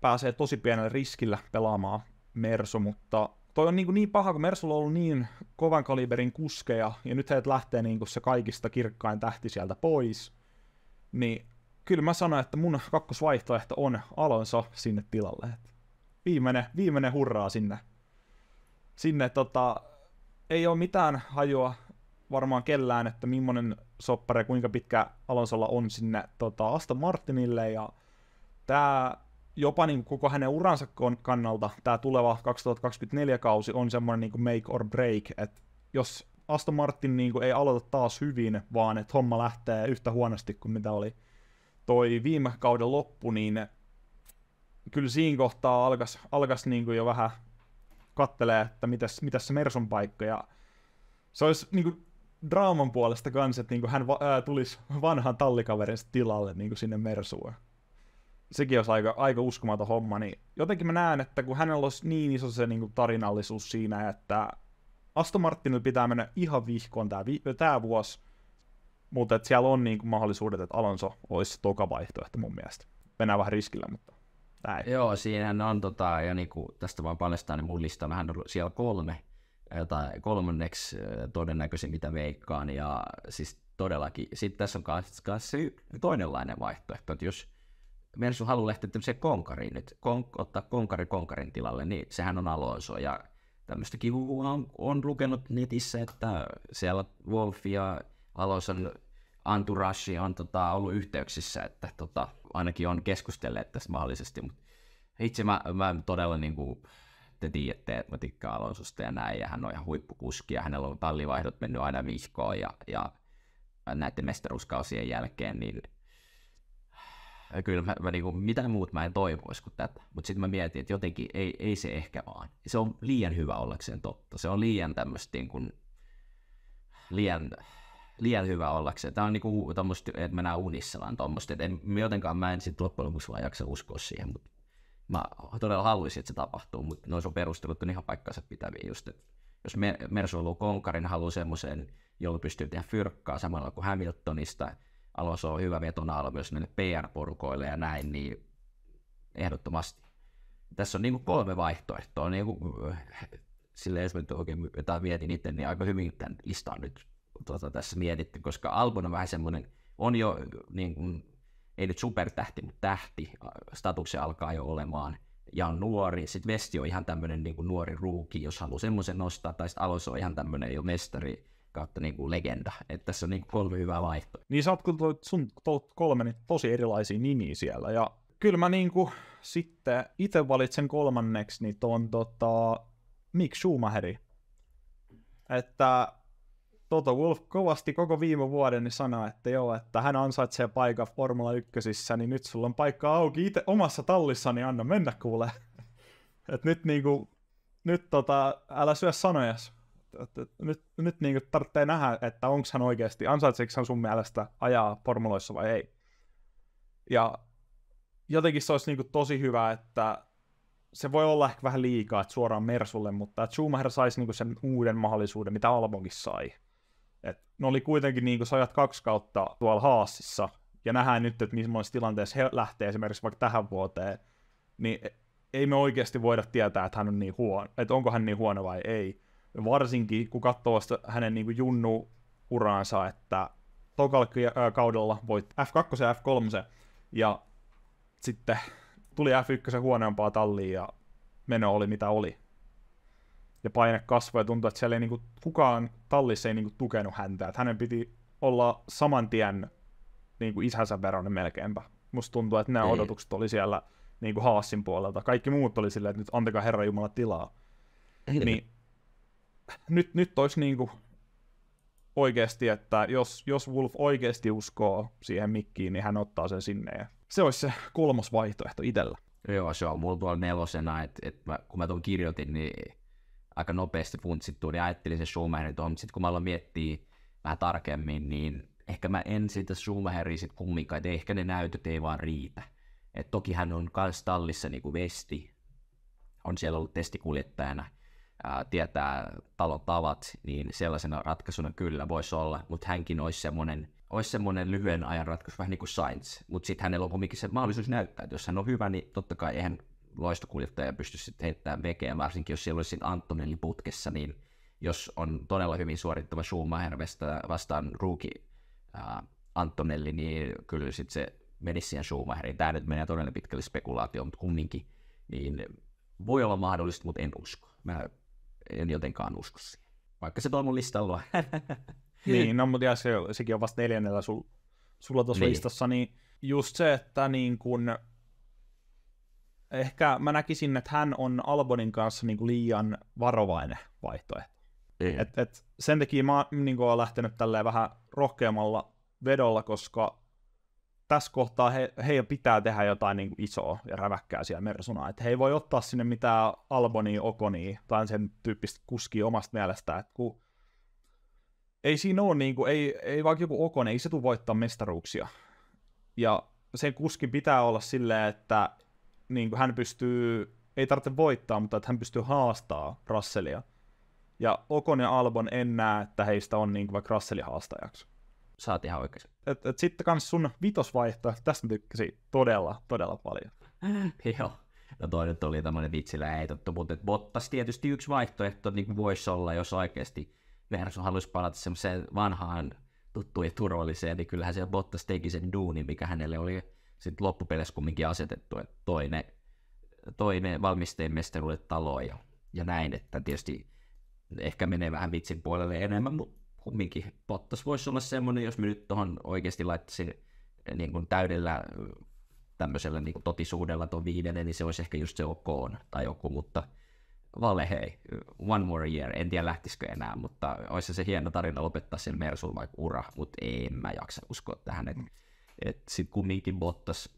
pääsee tosi pienellä riskillä pelaamaan Mersu, mutta toi on niin, kuin niin paha, kun Mersulla on ollut niin kovan kaliberin kuskeja, ja nyt heidät lähtee niin kuin se kaikista kirkkain tähti sieltä pois, niin kyllä mä sanon, että mun kakkosvaihtoehto on Alonso sinne tilalle. viimeinen, viimeinen hurraa sinne. Sinne tota, ei ole mitään hajua varmaan kellään, että millainen soppare, kuinka pitkä Alonsolla on sinne tota, Aston Martinille, ja tämä jopa niin koko hänen uransa kannalta tämä tuleva 2024-kausi on semmoinen niin make or break, että jos Aston Martin niin ei aloita taas hyvin, vaan että homma lähtee yhtä huonosti kuin mitä oli toi viime kauden loppu, niin kyllä siinä kohtaa alkas, alkas niin jo vähän kattelee, että mitäs, mitäs se Merson paikka, ja se olisi niin kuin draaman puolesta kanssa, että niin kuin hän va- ää, tulisi vanhan tallikaverin tilalle niin kuin sinne Mersuun sekin olisi aika, aika uskomaton homma, niin jotenkin mä näen, että kun hänellä olisi niin iso se niin kuin tarinallisuus siinä, että Aston Martinille pitää mennä ihan vihkoon tämä, vi- tämä vuosi, mutta että siellä on niin kuin mahdollisuudet, että Alonso olisi toka vaihtoehto mun mielestä. Mennään vähän riskillä, mutta näin. Joo, siinähän on, tota, ja niin kuin tästä vaan paljastaa, niin mun lista on vähän siellä kolme, tai kolmanneksi todennäköisin, mitä veikkaan, ja siis todellakin. Sitten tässä on myös siis toinenlainen vaihtoehto, että jos Mersu halu lähteä se konkariin, nyt, kon, ottaa konkari konkarin tilalle, niin sehän on Alonso. Ja tämmöistäkin on, on lukenut netissä, että siellä Wolf ja Alonson Anturashi on tota, ollut yhteyksissä, että tota, ainakin on keskustelleet tästä mahdollisesti, mutta itse mä, mä todella niin kuin, te tiedätte, että mä tikkaan Alonsosta ja näin, ja hän on ihan huippukuski, ja hänellä on tallivaihdot mennyt aina vihkoon, ja, ja näiden mestaruuskausien jälkeen, niin kyllä mä, mä kuin niinku, mitään muut mä en toivoisi kuin tätä. Mutta sitten mä mietin, että jotenkin ei, ei se ehkä vaan. Se on liian hyvä ollakseen totta. Se on liian tämmöistä kuin, niinku, liian, liian hyvä ollakseen. Tämä on niin kuin tommosti, että mennään unissa vaan tuommoista. en, jotenkaan mä en sitten loppujen lopuksi vaan jaksa uskoa siihen. Mutta mä todella haluaisin, että se tapahtuu, mutta noissa on perustelut on ihan paikkansa pitäviä just, että jos Mersu ollut konkarin, haluaa semmoisen, jolla pystyy tehdä fyrkkaa samalla kuin Hamiltonista, Alonso on hyvä vetonaalo myös näille PR-porukoille ja näin, niin ehdottomasti. Tässä on niin kuin kolme vaihtoehtoa. Niin kuin, silleen, jos nyt oikein jotain mietin itse, niin aika hyvin tämän listan nyt tuota, tässä mietitty, koska Albon on vähän semmoinen, on jo niin kuin, ei nyt supertähti, mutta tähti, statukse alkaa jo olemaan, ja on nuori. Sitten Vesti on ihan tämmöinen niin nuori ruuki, jos haluaa semmoisen nostaa, tai sitten Alonso on ihan tämmöinen jo mestari, kautta niin kuin legenda. Että tässä on niin kuin kolme hyvää vaihtoehtoa. Niin sä oot kyllä sun to, kolme niin tosi erilaisia nimiä siellä. Ja kyllä mä niin kuin, sitten itse valitsen kolmanneksi niin ton tota, Mick Schumacheri. Että Toto Wolf kovasti koko viime vuoden niin sanoi, että joo, että hän ansaitsee paikan Formula 1, niin nyt sulla on paikka auki itse omassa tallissa, niin anna mennä kuule. [LAUGHS] Et nyt niinku, nyt tota, älä syö sanojas, nyt, nyt niin tarvitsee nähdä, että onko hän oikeasti, ansaitseeko hän sun mielestä ajaa formuloissa vai ei. Ja jotenkin se olisi niin kuin tosi hyvä, että se voi olla ehkä vähän liikaa, että suoraan Mersulle, mutta että Schumacher saisi niin sen uuden mahdollisuuden, mitä Albonkin sai. Et ne oli kuitenkin niin sajat kaksi kautta tuolla Haasissa, ja nähdään nyt, että millaisessa tilanteessa he lähtee esimerkiksi vaikka tähän vuoteen, niin ei me oikeasti voida tietää, että hän on niin huono, että onko hän niin huono vai ei varsinkin kun katsoo sitä hänen niin junnu-uraansa, että tokalla kaudella voit F2 ja F3 ja sitten tuli F1 huonompaa talliin ja meno oli mitä oli. Ja paine kasvoi ja tuntui, että siellä ei kuin, niinku kukaan tallissa ei niin kuin tukenut häntä. Että hänen piti olla saman tien kuin niinku isänsä verran melkeinpä. Musta tuntuu, että nämä ei. Niin. odotukset oli siellä niin kuin Haassin puolelta. Kaikki muut oli silleen, että nyt antakaa Herra Jumala tilaa. niin nyt, nyt olisi niin kuin oikeasti, että jos, jos Wolf oikeasti uskoo siihen mikkiin, niin hän ottaa sen sinne. Ja se olisi se kolmas vaihtoehto itsellä. Joo, se on mulla tuolla nelosena, että et mä, kun mä tuon kirjoitin, niin aika nopeasti funtsittu, niin ajattelin se Schumacherin tuohon, mutta sitten kun mä aloin miettiä vähän tarkemmin, niin ehkä mä en sitä Schumacheria sitten kumminkaan, että ehkä ne näytöt ei vaan riitä. Et toki hän on myös tallissa niin kuin vesti, on siellä ollut testikuljettajana, ää, tietää talon tavat, niin sellaisena ratkaisuna kyllä voisi olla, mutta hänkin olisi semmoinen olisi semmoinen lyhyen ajan ratkaisu, vähän niin kuin Sainz, mutta sitten hänellä on kuitenkin se mahdollisuus näyttää, että jos hän on hyvä, niin totta kai eihän loistokuljettaja pysty sitten heittämään vekeä, varsinkin jos siellä olisi Antonelli putkessa, niin jos on todella hyvin suorittava Schumacher vastaan ruuki Antonelli, niin kyllä sitten se menisi siihen Schumacheriin. Tämä nyt menee todella pitkälle spekulaatioon, mutta kumminkin, niin voi olla mahdollista, mutta en usko. Mä en jotenkaan usko siihen. Vaikka se tuolla mun listalla [LAUGHS] niin, no mutta se, sekin on vasta neljännellä sul, sulla tuossa niin. listassa, niin just se, että niin kun, ehkä mä näkisin, että hän on Albonin kanssa niin liian varovainen vaihtoehto. Niin. Et, et sen takia mä niin lähtenyt tälleen vähän rohkeammalla vedolla, koska tässä kohtaa he, heidän pitää tehdä jotain niin kuin isoa ja räväkkää siellä Mersuna. Että he ei voi ottaa sinne mitään Albonia, Okonia tai sen tyyppistä kuskia omasta mielestä. Että kun ei siinä ole, niin kuin, ei, ei vaikka joku Okon, ei se tule voittaa mestaruuksia. Ja sen kuskin pitää olla silleen, että niin kuin hän pystyy, ei tarvitse voittaa, mutta että hän pystyy haastaa Russellia. Ja Okon ja Albon en näe, että heistä on niin kuin vaikka Russellin haastajaksi sä oot ihan oikeassa. Et, et sitten kans sun vitosvaihtoehto, tästä mä tykkäsin todella, todella paljon. [LAUGHS] Joo. No toi nyt oli tämmöinen vitsillä heitetty, mutta Bottas tietysti yksi vaihtoehto niin voisi olla, jos oikeasti Verso haluaisi palata semmoiseen vanhaan tuttuun ja turvalliseen, niin kyllähän siellä Bottas teki sen duunin, mikä hänelle oli sitten loppupeleissä kumminkin asetettu, että toi ne, toi ne valmisteen mestaruudet taloon ja, ja näin, että tietysti ehkä menee vähän vitsin puolelle enemmän, mutta kumminkin Bottas voisi olla semmoinen, jos me nyt tuohon oikeasti laittaisin eh, niin kuin täydellä eh, tämmöisellä niin kuin totisuudella tuon viidennen, niin se olisi ehkä just se OK tai joku, mutta vale hei, one more year, en tiedä lähtisikö enää, mutta olisi se hieno tarina lopettaa sen Mersun vaikka ura, mutta en mä jaksa uskoa tähän, että et mm. sitten kumminkin Bottas,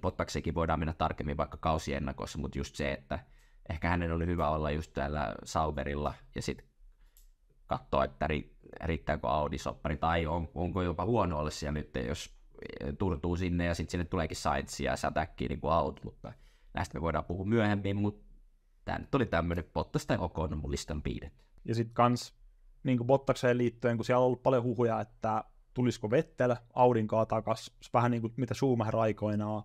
Bottaksekin voidaan mennä tarkemmin vaikka kausiennakossa, mutta just se, että ehkä hänen oli hyvä olla just täällä Sauberilla ja sitten katsoa, että riittääkö Audi-soppari, tai on, onko jopa huono olla siellä nyt, jos e, turtuu sinne ja sitten sinne tuleekin Sainz ja Sätäkki niin kuin out, mutta näistä me voidaan puhua myöhemmin, mutta tämä nyt oli tämmöinen Bottas tai Ocon mun listan piirin. Ja sitten kans niin kuin Bottakseen liittyen, kun siellä on ollut paljon huhuja, että tulisiko Vettel Audinkaa takas, vähän niin kuin mitä Schumacher aikoinaan,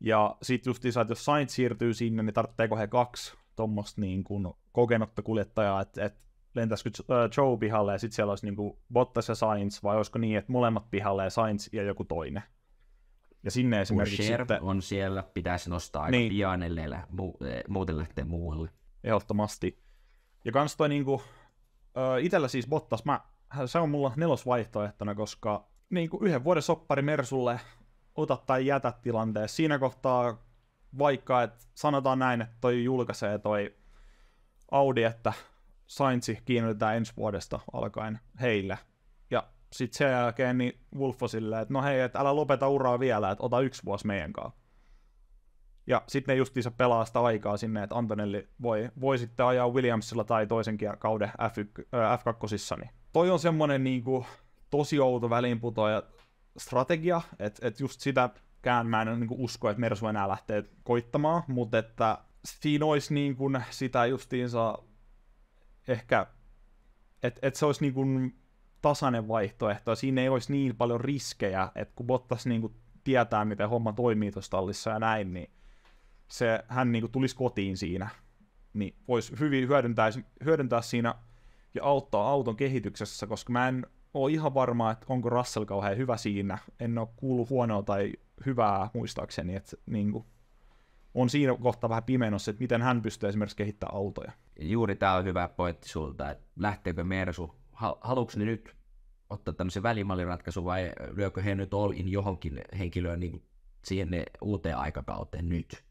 ja sitten isä, että jos Sainz siirtyy sinne, niin tarvitseeko he kaksi tuommoista niin kuin kokenutta kuljettajaa, että et lentäisikö äh, Joe pihalle ja sitten siellä olisi niin kuin Bottas ja Sainz, vai olisiko niin, että molemmat pihalle ja Sainz ja joku toinen. Ja sinne esimerkiksi Kun sitten... on siellä, pitäisi nostaa aika niin. pian, ellei lä- mu- eh, muuten lähtee muualle. Ehdottomasti. Ja kans toi niinku, äh, itellä siis Bottas, mä, se on mulla nelosvaihtoehtona, koska niinku yhden vuoden soppari Mersulle ota tai jätä tilanteessa. Siinä kohtaa vaikka, että sanotaan näin, että toi julkaisee toi Audi, että Sainzi kiinnitetään ensi vuodesta alkaen heille Ja sitten sen jälkeen niin Wolf on silleen, että no hei, että älä lopeta uraa vielä, että ota yksi vuosi meidän kanssa. Ja sitten ne justiinsa pelaa sitä aikaa sinne, että Antonelli voi, voi sitten ajaa Williamsilla tai toisen kauden F1, F2. Niin. Toi on semmoinen niin kuin, tosi outo väliinputoja strategia, että et just sitä mä en niin kuin usko, että Mersu enää lähtee koittamaan, mutta että siinä olisi niin kuin sitä justiinsa ehkä, että et se olisi niin kuin tasainen vaihtoehto, ja siinä ei olisi niin paljon riskejä, että kun Bottas niin kuin tietää, miten homma toimii tuossa tallissa ja näin, niin se, hän niin kuin tulisi kotiin siinä, niin voisi hyvin hyödyntää, hyödyntää siinä ja auttaa auton kehityksessä, koska mä en ole ihan varma, että onko Russell kauhean hyvä siinä. En ole kuullut huonoa tai hyvää muistaakseni, että niin kuin, on siinä kohtaa vähän pimenossa, että miten hän pystyy esimerkiksi kehittämään autoja juuri tämä on hyvä pointti sulta, että lähteekö Mersu, haluatko ne nyt ottaa tämmöisen välimalliratkaisun vai lyökö he nyt all in johonkin henkilöön niin siihen ne uuteen aikakauteen nyt?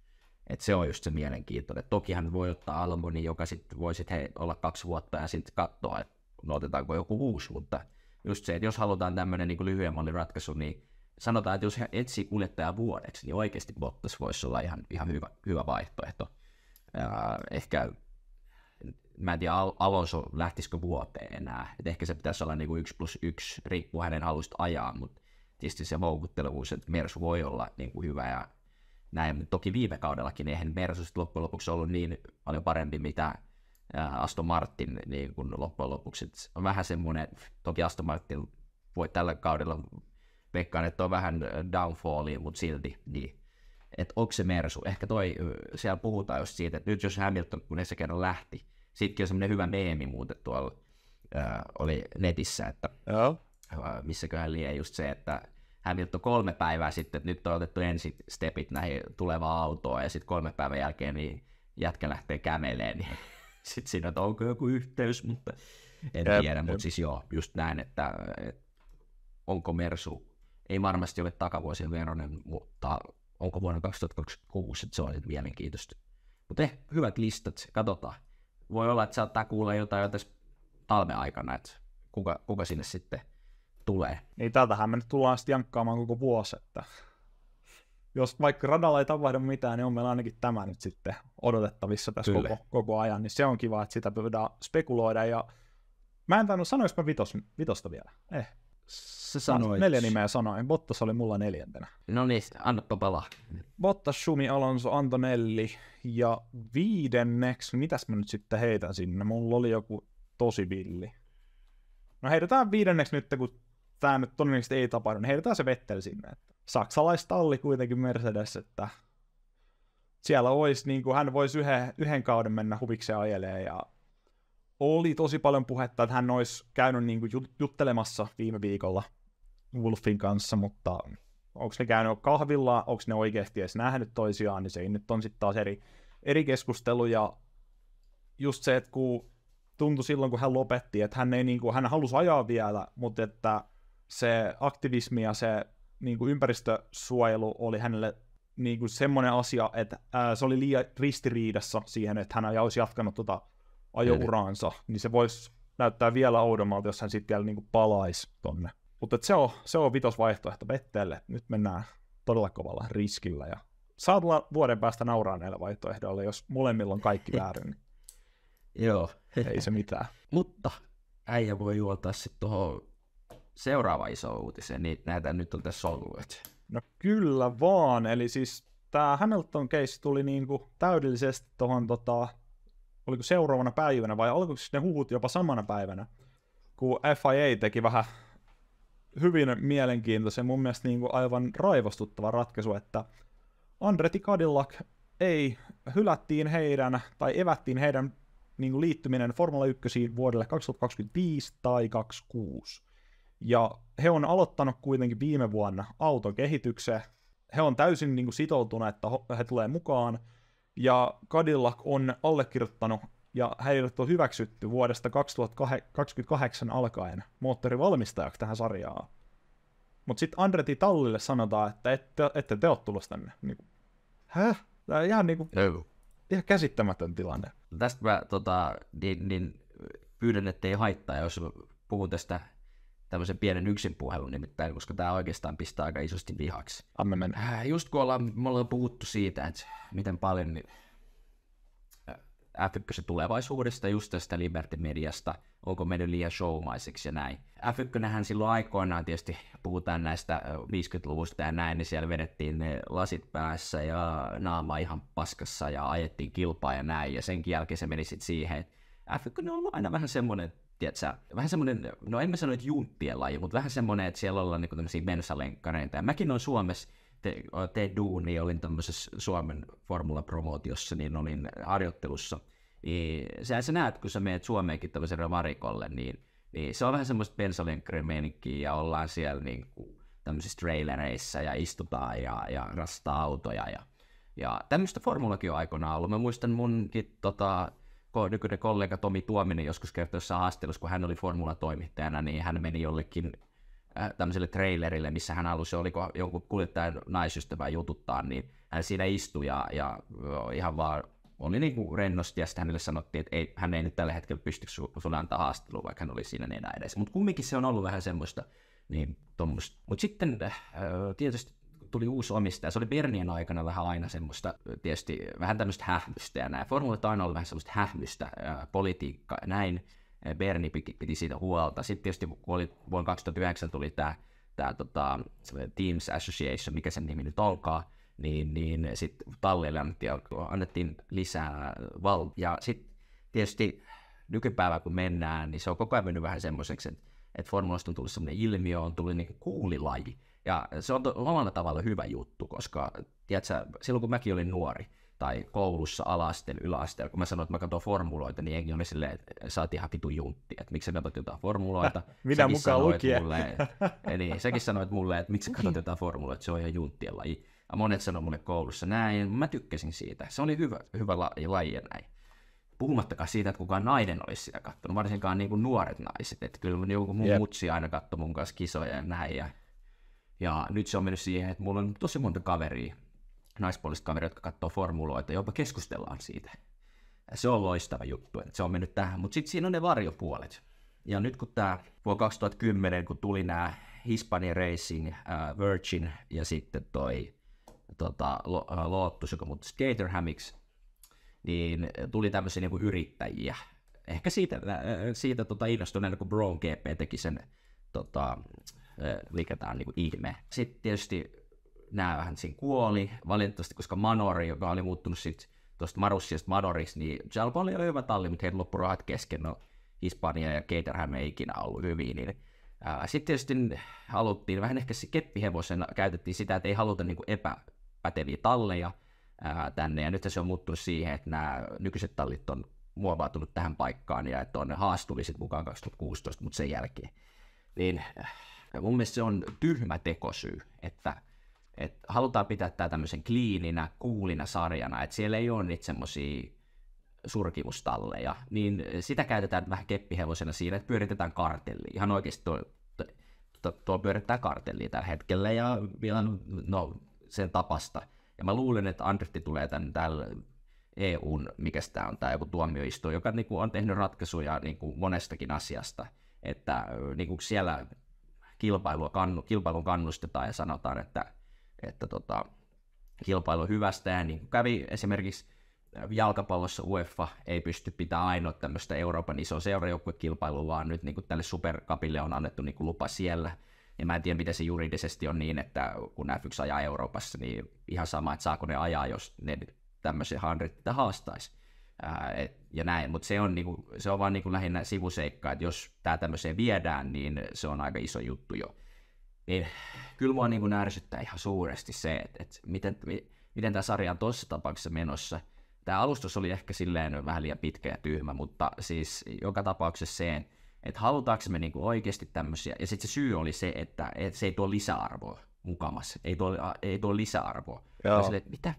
Et se on just se mielenkiintoinen. Tokihan voi ottaa Almonin, joka sitten voi sit hei, olla kaksi vuotta ja sitten katsoa, että no otetaanko joku uusi, mutta just se, että jos halutaan tämmöinen niin lyhyen mallin ratkaisu, niin sanotaan, että jos hän etsii kuljettaja vuodeksi, niin oikeasti Bottas voisi olla ihan, ihan hyvä, hyvä vaihtoehto. Ja ehkä mä en tiedä Alonso lähtisikö vuoteen enää, Et ehkä se pitäisi olla niin kuin yksi plus yksi, riippuu hänen halusta ajaa, mutta tietysti se houkuttelevuus, että Mersu voi olla niin kuin hyvä ja näin. Toki viime kaudellakin eihän Mersu loppujen lopuksi ollut niin paljon parempi, mitä äh, Aston Martin niin kuin loppujen lopuksi. on vähän semmoinen, toki Aston Martin voi tällä kaudella, veikkaan, että on vähän äh, downfalli, mutta silti niin että onko se Mersu. Ehkä toi, äh, siellä puhutaan just siitä, että nyt jos Hamilton, kun se kerran lähti, Sitkin on semmoinen hyvä meemi muuten tuolla äh, oli netissä, että oh. äh, missäköhän liian just se, että Hamilton kolme päivää sitten, että nyt on otettu ensi stepit näihin tulevaan autoon, ja sitten kolme päivän jälkeen niin jätkä lähtee kämeleen, niin [LAUGHS] sitten siinä, että onko joku yhteys, mutta en jep, tiedä, mutta siis joo, just näin, että, onko Mersu, ei varmasti ole takavuosien veronen, mutta onko vuonna 2026, että se on sitten mielenkiintoista. Mutta eh, hyvät listat, katsotaan voi olla, että saattaa kuulla jotain jo tässä talven aikana, että kuka, kuka sinne sitten tulee. Niin tältähän me nyt tullaan sitten jankkaamaan koko vuosi, että jos vaikka radalla ei tapahdu mitään, niin on meillä ainakin tämä nyt sitten odotettavissa tässä koko, koko, ajan, niin se on kiva, että sitä voidaan spekuloida ja mä en tainnut sanoa, jos mä vitos, vitosta vielä. Eh, sä sanoit. Neljä nimeä sanoin. Bottas oli mulla neljäntenä. No niin, annapa palaa. Bottas, Schumi, Alonso, Antonelli ja viidenneksi, mitäs mä nyt sitten heitän sinne? Mulla oli joku tosi villi. No heitetään viidenneksi nyt, kun tämä nyt todennäköisesti ei tapahdu, niin heitetään se Vettel sinne. saksalaistalli kuitenkin Mercedes, että siellä olisi, niin kuin hän voisi yhden, yhden kauden mennä huvikseen ajelee ja oli tosi paljon puhetta, että hän olisi käynyt niin kuin juttelemassa viime viikolla Wolfin kanssa, mutta onko ne käynyt kahvilla, onko ne oikeasti edes nähnyt toisiaan, niin se nyt on sitten taas eri, eri keskustelu, ja just se, että kun tuntui silloin, kun hän lopetti, että hän, ei, niin kuin, hän halusi ajaa vielä, mutta että se aktivismi ja se niin kuin ympäristösuojelu oli hänelle niin kuin semmoinen asia, että ää, se oli liian ristiriidassa siihen, että hän olisi jatkanut tuota ajouraansa, Eli. niin se voisi näyttää vielä oudommalta, jos hän sitten vielä niin palaisi tonne. Mutta se on, se on vitos vaihtoehto Vettelle. Nyt mennään todella kovalla riskillä ja saa tulla vuoden päästä nauraa näillä vaihtoehdoilla, jos molemmilla on kaikki [LAUGHS] väärin. Joo. Ei se mitään. [LAUGHS] Mutta äijä voi juoltaa sitten tuohon seuraava iso uutiseen, niin näitä nyt on tässä ollut. No kyllä vaan, eli siis tämä Hamilton keissi tuli niinku täydellisesti tuohon tota, oliko seuraavana päivänä vai oliko siis ne huhut jopa samana päivänä, kun FIA teki vähän hyvin mielenkiintoisen, mun mielestä niin kuin aivan raivostuttava ratkaisu, että Andretti Cadillac ei hylättiin heidän tai evättiin heidän niin kuin liittyminen Formula 1 vuodelle 2025 tai 2026. Ja he on aloittanut kuitenkin viime vuonna auton kehitykseen. He on täysin niin kuin sitoutuneet, että he tulee mukaan – ja Cadillac on allekirjoittanut ja heidät on hyväksytty vuodesta 2028 alkaen moottorivalmistajaksi tähän sarjaan. Mutta sitten Andretti Tallille sanotaan, että ette, ette te ole tulossa tänne. Niin kuin, Häh? Tämä on ihan, niin kuin, ihan käsittämätön tilanne. Tästä mä tota, niin, niin, pyydän, ettei haittaa, jos puhun tästä tämmöisen pienen yksinpuhelun nimittäin, koska tämä oikeastaan pistää aika isosti vihaksi. Amen. Äh, just kun ollaan, me ollaan puhuttu siitä, että miten paljon niin äh, F1 tulevaisuudesta, just tästä Liberty Mediasta, onko mennyt liian showmaiseksi ja näin. F1 silloin aikoinaan tietysti puhutaan näistä 50-luvusta äh, ja näin, niin siellä vedettiin ne lasit päässä ja naama ihan paskassa ja ajettiin kilpaa ja näin, ja sen jälkeen se meni sitten siihen, että F1 on ollut aina vähän semmoinen tiedätkö, vähän semmoinen, no en mä sano, että junttien laji, mutta vähän semmoinen, että siellä ollaan niinku tämmöisiä mensalenkkareita. Ja mäkin olen Suomessa te, te duuni, olin tämmöisessä Suomen formula-promootiossa, niin olin harjoittelussa. Niin sä, sä näet, kun sä meet Suomeenkin tämmöiselle varikolle, niin, niin se on vähän semmoista bensalenkkarimeininkiä ja ollaan siellä niin kuin, tämmöisissä trailereissa ja istutaan ja, ja rastaa autoja ja, ja tämmöistä formulakin on aikoinaan ollut. Mä muistan munkin tota, nykyinen kollega Tomi Tuominen joskus kertoi jossain haastelussa, kun hän oli formulatoimittajana, niin hän meni jollekin äh, tämmöiselle trailerille, missä hän halusi, oliko joku kuljettajan naisystävää jututtaa, niin hän siinä istui ja, ja ihan vaan oli niin kuin rennosti ja sitten hänelle sanottiin, että ei, hän ei nyt tällä hetkellä pysty sulle antaa haastelua, vaikka hän oli siinä niin edes. Mutta kumminkin se on ollut vähän semmoista, niin tuommoista. Mutta sitten äh, tietysti tuli uusi omistaja. Se oli Bernien aikana vähän aina semmoista, tietysti vähän tämmöistä hähmystä ja näin. Formulat aina oli vähän semmoista hähmystä, ää, politiikka ja näin. Berni piti, siitä huolta. Sitten tietysti kun oli, vuonna 2009 tuli tämä tämä tota, Teams Association, mikä sen nimi nyt onkaan, niin, niin sitten talleille annettiin, annettiin lisää valtaa. Ja sitten tietysti nykypäivä kun mennään, niin se on koko ajan mennyt vähän semmoiseksi, että, että formulasta on tullut semmoinen ilmiö, on tullut niin kuulilaji. Ja se on omalla tavalla hyvä juttu, koska tiedätkö, silloin kun mäkin olin nuori, tai koulussa alasteella, yläasteella, kun mä sanoin, että mä katson formuloita, niin jengi oli silleen, että sä oot ihan vitu juntti, että miksi sä katsot jotain formuloita. [LAUGHS] Minä säkin mukaan lukien. Mulle, [LAUGHS] eli säkin sanoit mulle, että miksi sä katsot jotain formuloita, se on ihan junttien laji. Ja monet sanoi mulle koulussa näin, mä tykkäsin siitä. Se oli hyvä, hyvä laji, laji ja näin. Puhumattakaan siitä, että kukaan nainen olisi sitä katsonut, varsinkaan niin kuin nuoret naiset. Että kyllä joku mun yep. mutsi aina katsoi mun kanssa kisoja ja näin. Ja ja nyt se on mennyt siihen, että mulla on tosi monta kaveria, naispuolista kaveria, jotka katsoo formuloita, jopa keskustellaan siitä. Ja se on loistava juttu, että se on mennyt tähän. Mutta sitten siinä on ne varjopuolet. Ja nyt kun tämä vuonna 2010, kun tuli nämä Hispani Racing, äh, Virgin ja sitten toi tota, lo, äh, Lotus, joka muuttui Caterhamiksi, niin tuli tämmöisiä niin yrittäjiä. Ehkä siitä, äh, siitä tota innostuneena, kun Brown GP teki sen tota, mikä tämä on niin kuin ihme. Sitten tietysti vähän siinä kuoli, valitettavasti, koska Manori, joka oli muuttunut sitten tuosta Marussiasta Madoriksi, niin Jalpa oli hyvä talli, mutta heidän loppu rahat kesken, no Hispania ja Keiterhän ei ikinä ollut hyviä, niin sitten tietysti haluttiin vähän ehkä se keppihevosen, käytettiin sitä, että ei haluta niin kuin epäpäteviä talleja ää, tänne, ja nyt se on muuttunut siihen, että nämä nykyiset tallit on muovautunut tähän paikkaan, ja että on haastuviset mukaan 2016, mutta sen jälkeen. Niin ja mun mielestä se on tyhmä tekosyy, että, että halutaan pitää tämä tämmöisen kliininä, kuulina sarjana, että siellä ei ole niitä semmoisia surkivustalleja, niin sitä käytetään vähän keppihevosena siinä, että pyöritetään kartelli. Ihan oikeasti tuo, tuo, tuo pyörittää kartellia tällä hetkellä ja vielä no, sen tapasta. Ja mä luulen, että Andretti tulee tämän täällä EUn, mikä tämä on, tämä joku tuomioistuin, joka niin kuin, on tehnyt ratkaisuja niin kuin, monestakin asiasta. Että niin kuin siellä kilpailua kannu, kilpailun kannustetaan ja sanotaan, että, että tota, kilpailu hyvästä. Ja niin kävi esimerkiksi äh, jalkapallossa UEFA ei pysty pitämään ainoa tämmöistä Euroopan iso seurajoukkuekilpailua, vaan nyt niin kuin tälle superkapille on annettu niin kuin lupa siellä. Ja mä en tiedä, miten se juridisesti on niin, että kun F1 ajaa Euroopassa, niin ihan sama, että saako ne ajaa, jos ne tämmöisen handrit haastaisi et, ja näin, mutta se on, niinku, se on vaan niinku lähinnä sivuseikka, että jos tämä tämmöiseen viedään, niin se on aika iso juttu jo. Niin kyllä mua niinku ärsyttää ihan suuresti se, että et miten, mi, miten tämä sarja on tuossa tapauksessa menossa. Tämä alustus oli ehkä silleen vähän liian pitkä ja tyhmä, mutta siis joka tapauksessa se, että halutaanko me niinku oikeasti tämmöisiä, ja sitten se syy oli se, että et se ei tuo lisäarvoa mukamas, ei tuo, ei tuo lisäarvoa. Sille, että mitä,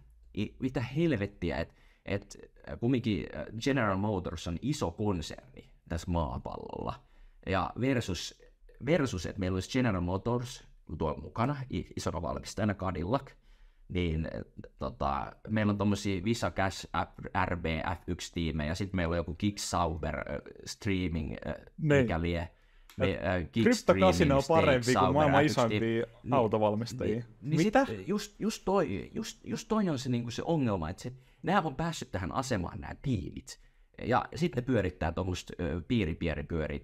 mitä helvettiä, että et, Äh, kumminkin äh, General Motors on iso konserni tässä maapallolla. Ja versus, versus että meillä olisi General Motors tuo mukana isona valmistajana Cadillac, niin äh, tota, meillä on tuommoisia Visa Cash RB F1-tiimejä, ja sitten meillä on joku Kick Sauber streaming, Nein. mikä lie. Kryptokasina on parempi kuin maailman isoimpia niin, autovalmistajia. Niin, niin Mitä? Sit, just, just, toi, just, just toi on se, niinku se ongelma, että se, nehän on päässyt tähän asemaan nämä tiimit. Ja sitten ne pyörittää tuommoista piiri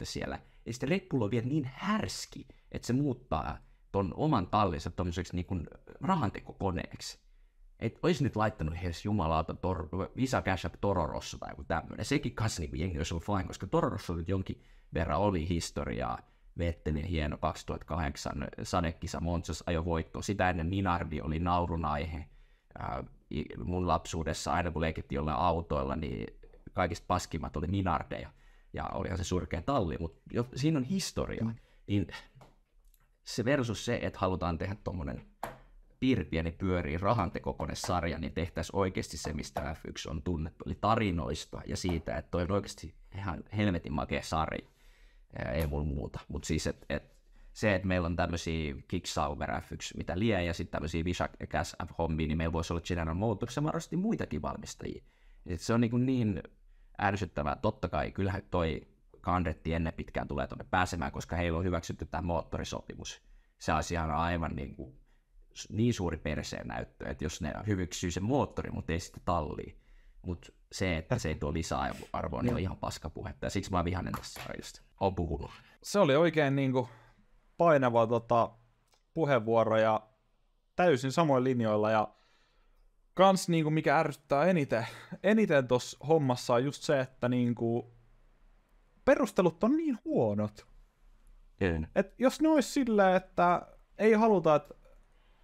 siellä. Ja sitten Red Bull on vielä niin härski, että se muuttaa ton oman tallinsa tuommoiseksi niin rahantekokoneeksi. Et olisi nyt laittanut heidän jumalauta tor, Visa Cash Up Tororossa tai joku tämmöinen. Sekin kanssa niin jengi olisi ollut fine, koska Tororossa nyt jonkin verran oli historiaa. Vettelin hieno 2008 sadekisa ajo voitto, Sitä ennen Minardi oli naurun aihe Äh, mun lapsuudessa aina kun leikittiin jollain autoilla, niin kaikista paskimmat oli minardeja. Ja olihan se surkea talli, mutta jo, siinä on historia. Mm. Niin se versus se, että halutaan tehdä tuommoinen piirpieni pyörii rahantekokone sarja, niin tehtäisiin oikeasti se, mistä F1 on tunnettu, eli tarinoista ja siitä, että toi on oikeasti ihan helvetin makea sarja. Ei mulla muuta, mutta siis, että et, se, että meillä on tämmöisiä Kicksauber F1, mitä lie, ja sitten tämmöisiä Visak Gas f hommia niin meillä voisi olla General Motors ja varmasti muitakin valmistajia. Et se on niin, niin ärsyttävää. Totta kai, kyllähän toi Kandretti ennen pitkään tulee tuonne pääsemään, koska heillä on hyväksytty tämä moottorisopimus. Se olisi siis ihan aivan niin, kuin, niin suuri perseen näyttö, että jos ne hyväksyy sen moottori, mutta ei sitä tallia. Mutta se, että se ei tuo lisäarvoa, niin on ihan paskapuhetta. Ja siksi mä oon vihanen tässä sarjasta. On puhunut. Se oli oikein niin kuin painava tota, puheenvuoro ja täysin samoin linjoilla ja kans niinku mikä ärsyttää eniten, eniten tuossa hommassa on just se, että niinku perustelut on niin huonot. Kyllä. Et jos ne olisi silleen, että ei haluta, että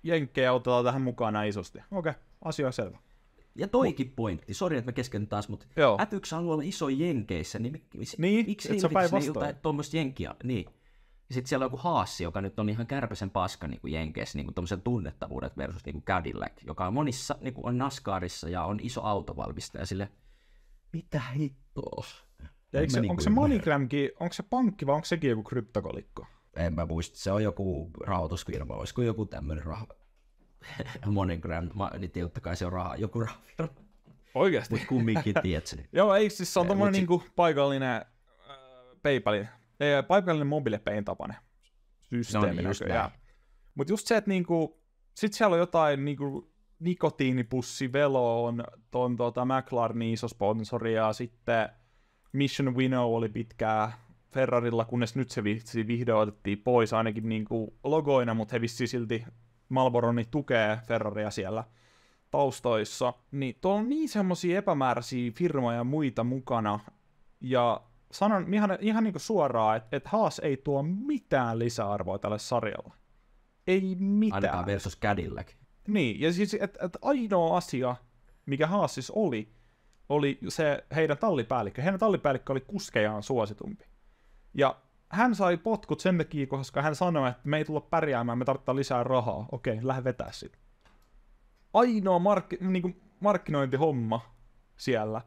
jenkkejä otetaan tähän näin isosti. Okei, okay, asia on selvä. Ja toikin Mut. pointti, sori että mä keskeytyn taas, mutta F1 haluaa olla iso jenkeissä, niin, miksi, niin miksi et se päinvastoin. että tuommoista jenkiä? Niin. Ja sitten siellä on joku haassi, joka nyt on ihan kärpäsen paska niin kuin Jenkeissä, niin kuin tunnettavuudet versus niin kuin Cadillac, joka on monissa, niin kuin on NASCARissa ja on iso autovalmistaja sille, mitä hittoa? se, niin onko niinku se MoneyGramkin, onko se pankki vai onko sekin joku kryptokolikko? En mä muista, se on joku rahoitusfirma, olisiko joku tämmöinen raha. [LAUGHS] MoneyGram, ma, niin totta kai se on raha, joku raha. Oikeasti? Mutta kumminkin, tiedätkö? [LAUGHS] Joo, ei siis se on tommonen niinku paikallinen äh, PayPalin Ee, paikallinen mobiilepein niin tapane. systeemi no, niin, Mutta just se, että niinku, sit siellä on jotain niinku, nikotiinipussi Velo on ton tota, McLaren iso sponsori ja sitten Mission Winnow oli pitkää Ferrarilla, kunnes nyt se vitsi vihdoin otettiin pois ainakin niinku logoina, mutta he vissi silti Malboroni tukee Ferraria siellä taustoissa, niin tuolla on niin semmoisia epämääräisiä firmoja ja muita mukana, ja sanon ihan, ihan niin kuin suoraan, että et Haas ei tuo mitään lisäarvoa tälle sarjalle. Ei mitään. Ainakaan versus Cadillac. Niin, ja siis et, et ainoa asia, mikä Haas siis oli, oli se heidän tallipäällikkö. Heidän tallipäällikkö oli kuskejaan suositumpi. Ja hän sai potkut sen takia, koska hän sanoi, että me ei tulla pärjäämään, me tarvitaan lisää rahaa. Okei, lähde vetää sitten. Ainoa mark- niin kuin markkinointihomma siellä.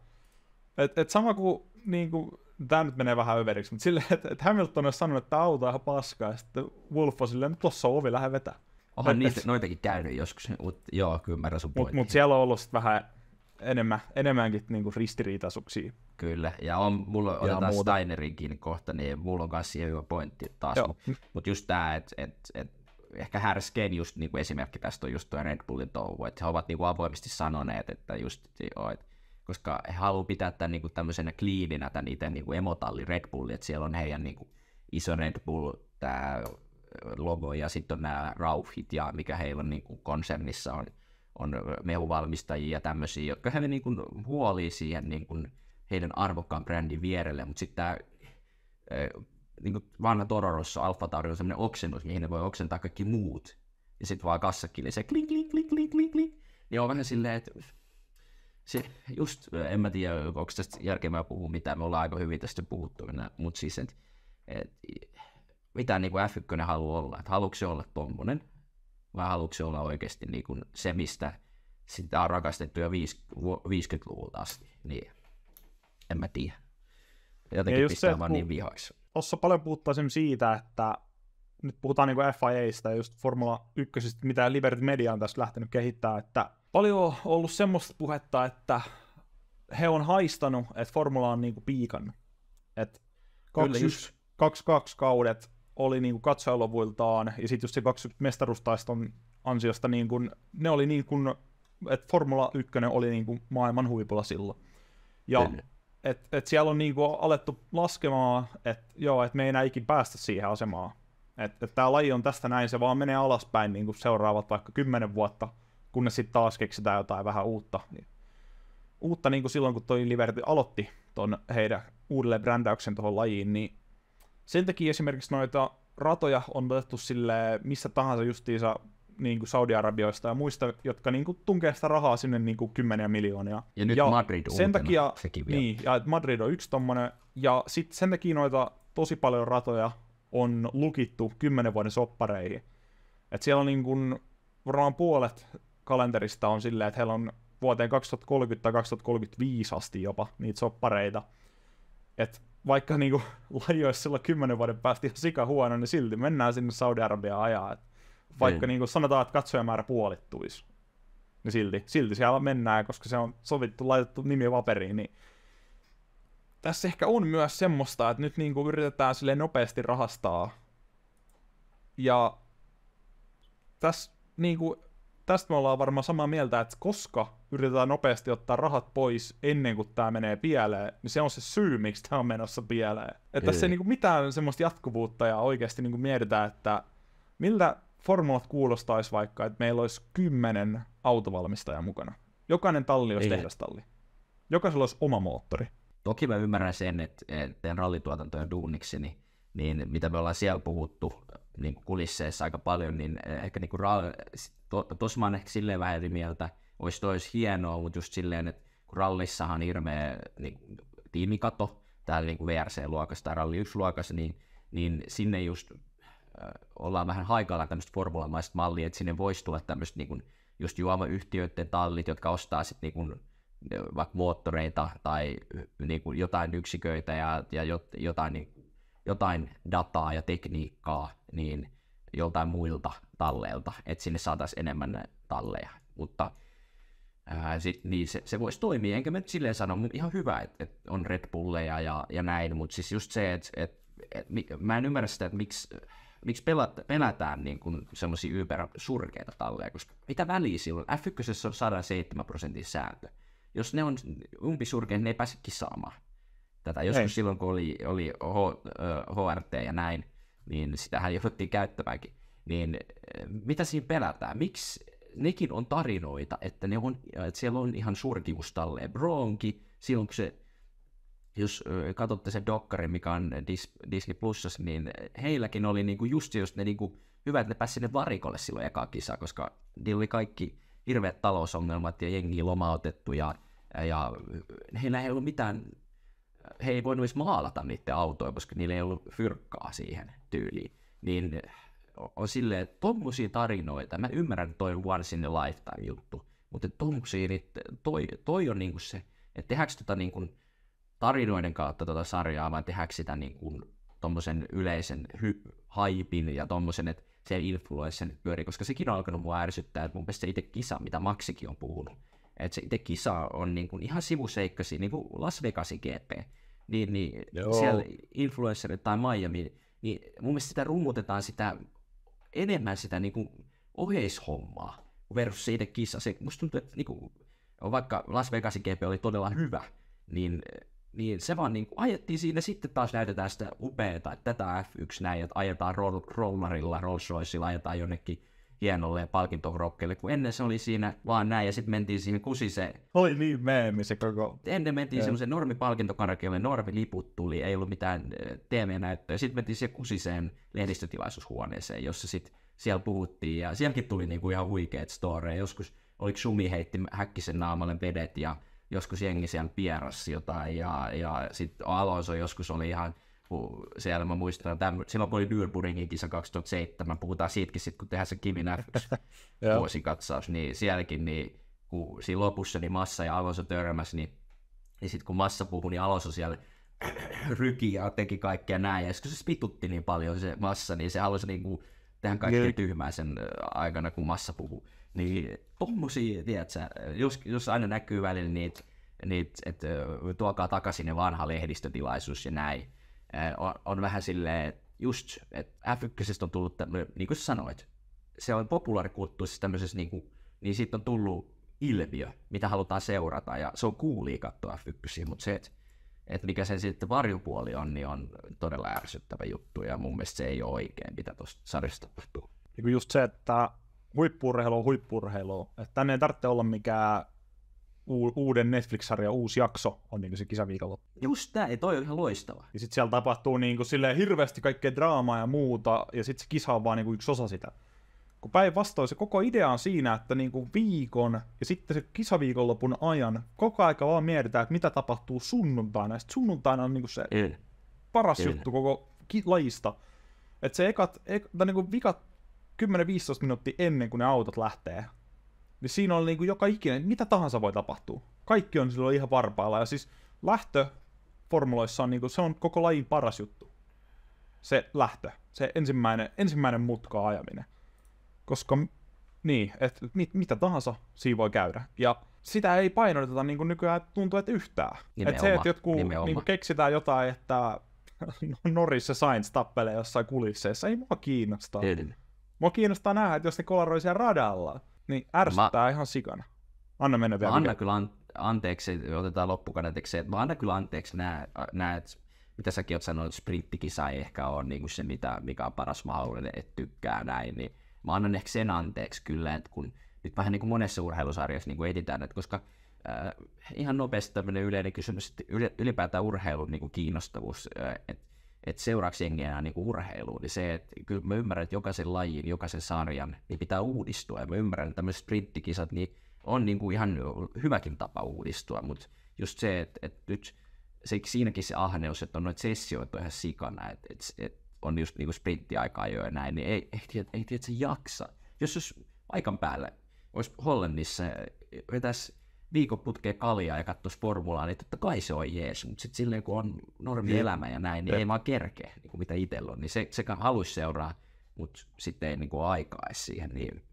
Et, et sama kuin, niin kuin tämä nyt menee vähän överiksi, mutta silleen, että, että Hamilton on sanonut, että auto on ihan paskaa, ja sitten Wolf on silleen, että tuossa on ovi, lähde vetää. Onhan Vettä. niistä noitakin käynyt joskus, niin mutta joo, kyllä mä sun Mutta mut siellä on ollut sitten vähän enemmän, enemmänkin niinku ristiriitaisuuksia. Kyllä, ja on, mulla on otetaan Steinerinkin kohta, niin mulla on myös siihen hyvä pointti taas. Mutta mut just tämä, että et, et, ehkä härskein just niinku esimerkki tästä on just tuo Red Bullin touhu, että he ovat niinku avoimesti sanoneet, että just, joo, et koska he haluavat pitää tämän niin kuin tämmöisenä cleaninä tämän itse niin kuin emotalli Red Bulli, että siellä on heidän niin kuin iso Red Bull tämä logo ja sitten on nämä rauhit ja mikä heillä on niin kuin konsernissa on, on mehuvalmistajia ja tämmöisiä, jotka he niin kuin huolii siihen niin kuin heidän arvokkaan brändin vierelle, mutta sitten tämä niin kuin vanha Tororossa Alfa Tauri on semmoinen oksennus, mihin ne voi oksentaa kaikki muut. Ja sitten vaan kassakili se kling, kling, kling, kling, kling, kling. Niin on vähän silleen, että se just, en mä tiedä, onko tästä järkevää puhua mitään, me ollaan aika hyvin tästä puhuttu, mutta siis, et, et, mitä niin kuin F1 haluaa olla, että haluatko se olla tommonen, vai haluatko se olla oikeasti niin kuin se, mistä sitä on rakastettu jo 50-luvulta asti, niin en mä tiedä. Jotenkin pistää se, vaan niin vihaksi. Tuossa paljon puhuttaisiin siitä, että nyt puhutaan niin FIAista ja just Formula 1, mitä Liberty Media on tässä lähtenyt kehittämään, että paljon ollut semmoista puhetta, että he on haistanut, että formula on niinku piikannut. Et 22 kaudet oli niinku katsojaluvuiltaan, ja sitten just se 20 mestaruustaiston ansiosta, niinku, ne oli niin kuin, että Formula 1 oli niinku maailman huipulla silloin. Ja et, et siellä on niinku alettu laskemaan, että joo, että me ei enää ikin päästä siihen asemaan. Että et tämä laji on tästä näin, se vaan menee alaspäin niinku seuraavat vaikka 10 vuotta – kunnes sitten taas keksitään jotain vähän uutta. niin Uutta niin kuin silloin, kun toi Liberty aloitti ton heidän uudelleen brändäyksen tuohon lajiin, niin sen takia esimerkiksi noita ratoja on otettu sille missä tahansa justiinsa niin kuin Saudi-Arabioista ja muista, jotka niin kuin tunkee sitä rahaa sinne niin kuin kymmeniä miljoonia. Ja nyt ja Madrid sen uutena, takia, sekin vielä. Niin, ja Madrid on yksi tommonen, ja sitten sen takia noita tosi paljon ratoja on lukittu kymmenen vuoden soppareihin. Et siellä on niin kuin varmaan puolet kalenterista on silleen, että heillä on vuoteen 2030 tai 2035 asti jopa niitä soppareita. Et vaikka niinku, laji olisi silloin kymmenen vuoden päästä ihan sika huono, niin silti mennään sinne Saudi-Arabiaan ajaa. Et vaikka niin niinku, sanotaan, että katsojamäärä puolittuisi, niin silti, silti siellä mennään, koska se on sovittu, laitettu nimi paperiin, niin tässä ehkä on myös semmoista, että nyt niinku yritetään sille nopeasti rahastaa. Ja tässä niinku tästä me ollaan varmaan samaa mieltä, että koska yritetään nopeasti ottaa rahat pois ennen kuin tämä menee pieleen, niin se on se syy, miksi tämä on menossa pieleen. Että tässä ei niinku mitään semmoista jatkuvuutta ja oikeasti niinku mietitään, että miltä formulat kuulostaisi vaikka, että meillä olisi kymmenen autovalmistajaa mukana. Jokainen talli olisi ei. tehdastalli. Jokaisella olisi oma moottori. Toki mä ymmärrän sen, että teen rallituotantojen duuniksi, niin, niin mitä me ollaan siellä puhuttu, niin kuin kulisseissa aika paljon, niin eh, ehkä niin kuin ra- to, tos mä oon ehkä silleen vähän eri mieltä, olisi tois hienoa, mutta just silleen, että kun rallissahan on hirveä niin, tiimikato täällä niin VRC-luokassa tai ralli 1-luokassa, niin, niin sinne just äh, ollaan vähän haikalla tämmöistä formulamaista mallia, että sinne voisi tulla tämmöistä niin kuin, just juomayhtiöiden tallit, jotka ostaa sitten niin eh, vaikka moottoreita tai niin kuin jotain yksiköitä ja, ja jotain niin jotain dataa ja tekniikkaa niin joltain muilta talleilta, että sinne saataisiin enemmän talleja. Mutta ää, sit, niin se, se voisi toimia, enkä mä nyt silleen sano, ihan hyvä, että et on Red Bulleja ja, ja näin, mutta siis just se, että et, et, mä en ymmärrä sitä, että miksi miksi pelät, pelätään niin semmoisia ympärä surkeita talleja, koska mitä väliä silloin? F1 on 107 prosentin sääntö. Jos ne on umpisurkeita, ne ei pääse kisaamaan tätä joskus Hei. silloin, kun oli, oli H, HRT ja näin, niin sitähän jouduttiin käyttämäänkin. Niin mitä siinä pelätään? Miksi nekin on tarinoita, että, ne on, että siellä on ihan surkimus bronki, silloin kun se jos katsotte se dokkari, mikä on Dis- Disney Plusas, niin heilläkin oli niinku just just ne niinku, hyvä, että ne pääsi sinne varikolle silloin ekaa kisaa, koska niillä oli kaikki hirveät talousongelmat ja jengi lomautettu ja, ja heillä ei ollut mitään he ei voinut edes maalata niiden autoja, koska niillä ei ollut fyrkkaa siihen tyyliin. Niin on silleen, että tommosia tarinoita, mä ymmärrän, että toi on once in a lifetime juttu, mutta tommosia, niin toi, toi on niinku se, että tehdäänkö tota niinku tarinoiden kautta tota sarjaa vai tehdäänkö sitä niinku tommosen yleisen hy- haipin ja tommosen, että se influenssen pyöri, koska sekin on alkanut mua ärsyttää, että mun mielestä se itse kisa, mitä Maksikin on puhunut, että se itse kisa on niin kuin ihan sivuseikkasi, niin kuin Las Vegasin GP, niin, niin siellä influencerit tai Miami, niin mun mielestä sitä rummutetaan sitä enemmän sitä niin kuin oheishommaa versus se itse kisa. Se, musta tuntuu, että niin kuin, vaikka Las Vegasin GP oli todella hyvä, niin niin se vaan niin kuin ajettiin siinä, sitten taas näytetään sitä upeaa, että tätä F1 näin, että ajetaan roll, rollarilla, Rolls Roycella, ajetaan jonnekin hienolle palkintokrokkeelle, kun ennen se oli siinä vaan näin, ja sitten mentiin siihen kusiseen. Oi Oli niin meemi se koko... Ennen mentiin semmoisen normi liput tuli, ei ollut mitään eh, TV-näyttöä, sitten mentiin siihen kusiseen lehdistötilaisuushuoneeseen, jossa sitten siellä puhuttiin, ja sielläkin tuli niinku ihan huikeet storeja, joskus oli Sumi heitti häkkisen naamalle vedet, ja joskus jengi siellä pierassi jotain, ja, ja sitten Alonso joskus oli ihan siellä mä muistan, tämän, silloin kun oli Nürburgringin kisa 2007, puhutaan siitäkin sitten, kun tehdään se Kimi [LAUGHS] vuosikatsaus, niin sielläkin niin, kun siinä lopussa niin Massa ja Alonso törmäsi, niin, niin sitten kun Massa puhui, niin Alonso siellä [CLEARS THROAT] ryki ja teki kaikkea näin, ja kun se spitutti niin paljon se Massa, niin se halusi niin kuin, tehdä kaikkea niin. tyhmää sen aikana, kun Massa puhuu. Niin tommosia, tiedätkö, jos, jos aina näkyy välillä niitä, niit, että tuokaa takaisin ne vanha lehdistötilaisuus ja näin, on, on vähän silleen just, että f on tullut tämmöinen, niin kuin sanoit, se on populaarikulttuurissa tämmöisessä, niin, kuin, niin siitä on tullut ilmiö, mitä halutaan seurata, ja se on kuulia katsoa f mutta se, että et mikä sen sitten varjopuoli on, niin on todella ärsyttävä juttu, ja mun mielestä se ei ole oikein, mitä tuosta sarjasta tapahtuu. Niin just se, että huippurheilu on huippurheilu. Että tänne ei tarvitse olla mikään uuden Netflix-sarjan uusi jakso on niin se kisaviikonloppu. Just ei toi on ihan loistava. Ja sitten siellä tapahtuu niin kuin silleen hirveästi kaikkea draamaa ja muuta, ja sitten se kisa on vaan niin kuin yksi osa sitä. Kun päinvastoin se koko idea on siinä, että niin kuin viikon ja sitten se kisaviikonlopun ajan koko aika vaan mietitään, että mitä tapahtuu sunnuntaina. Ja sunnuntaina on niin kuin se Kyllä. paras Kyllä. juttu koko ki- lajista. Että se ekat, ek, tai niin kuin vikat 10-15 minuuttia ennen kuin ne autot lähtee, niin siinä on niinku joka ikinen, mitä tahansa voi tapahtua. Kaikki on silloin ihan varpailla. Ja siis lähtö formuloissa on, niinku, se on koko lajin paras juttu. Se lähtö, se ensimmäinen, ensimmäinen mutka ajaminen. Koska niin, että mit, mitä tahansa siinä voi käydä. Ja sitä ei painoteta niin kuin nykyään tuntuu, että yhtään. Et että se, että jotkut niin kuin keksitään jotain, että [LAUGHS] Norris ja Sainz tappelee jossain kulisseissa, ei mua kiinnosta. Mua kiinnostaa nähdä, että jos ne kolaroi siellä radalla, niin ärsyttää mä... ihan sikana. Anna mennä vielä. anna kyllä an- anteeksi, otetaan loppukaneetiksi, että mä anna kyllä anteeksi nämä, mitä säkin oot sanonut, että sprinttikisa ei ehkä ole niin kuin se, mitä, mikä on paras mahdollinen, että tykkää näin, niin mä annan ehkä sen anteeksi kyllä, että kun nyt vähän niin kuin monessa urheilusarjassa niin kuin editään, että koska äh, ihan nopeasti tämmöinen yleinen kysymys, että ylipäätään urheilun niin kuin kiinnostavuus, äh, että että seuraksi jengiä niin kuin urheiluun, niin se, että kyllä mä ymmärrän, että jokaisen lajin, jokaisen sarjan, niin pitää uudistua. Ja mä ymmärrän, että tämmöiset sprinttikisat, niin on niin kuin ihan hyväkin tapa uudistua, mutta just se, että, että nyt se, siinäkin se ahneus, että on noita sessioita ihan sikana, että, että, että on just niin kuin sprinttiaikaa jo ja näin, niin ei, ei, ei tiedä, että se jaksa. Jos olisi paikan päällä, olisi Hollannissa, vetäisi Viikoputkeen kaljaa ja katsoisi formulaa, niin totta kai se on jees, mutta sitten silleen kun on elämä ja näin, niin ei vaan kerke, niin kuin mitä itsellä on, niin se, se haluaisi seuraa, mutta sitten ei niin kuin aikaa edes siihen, niin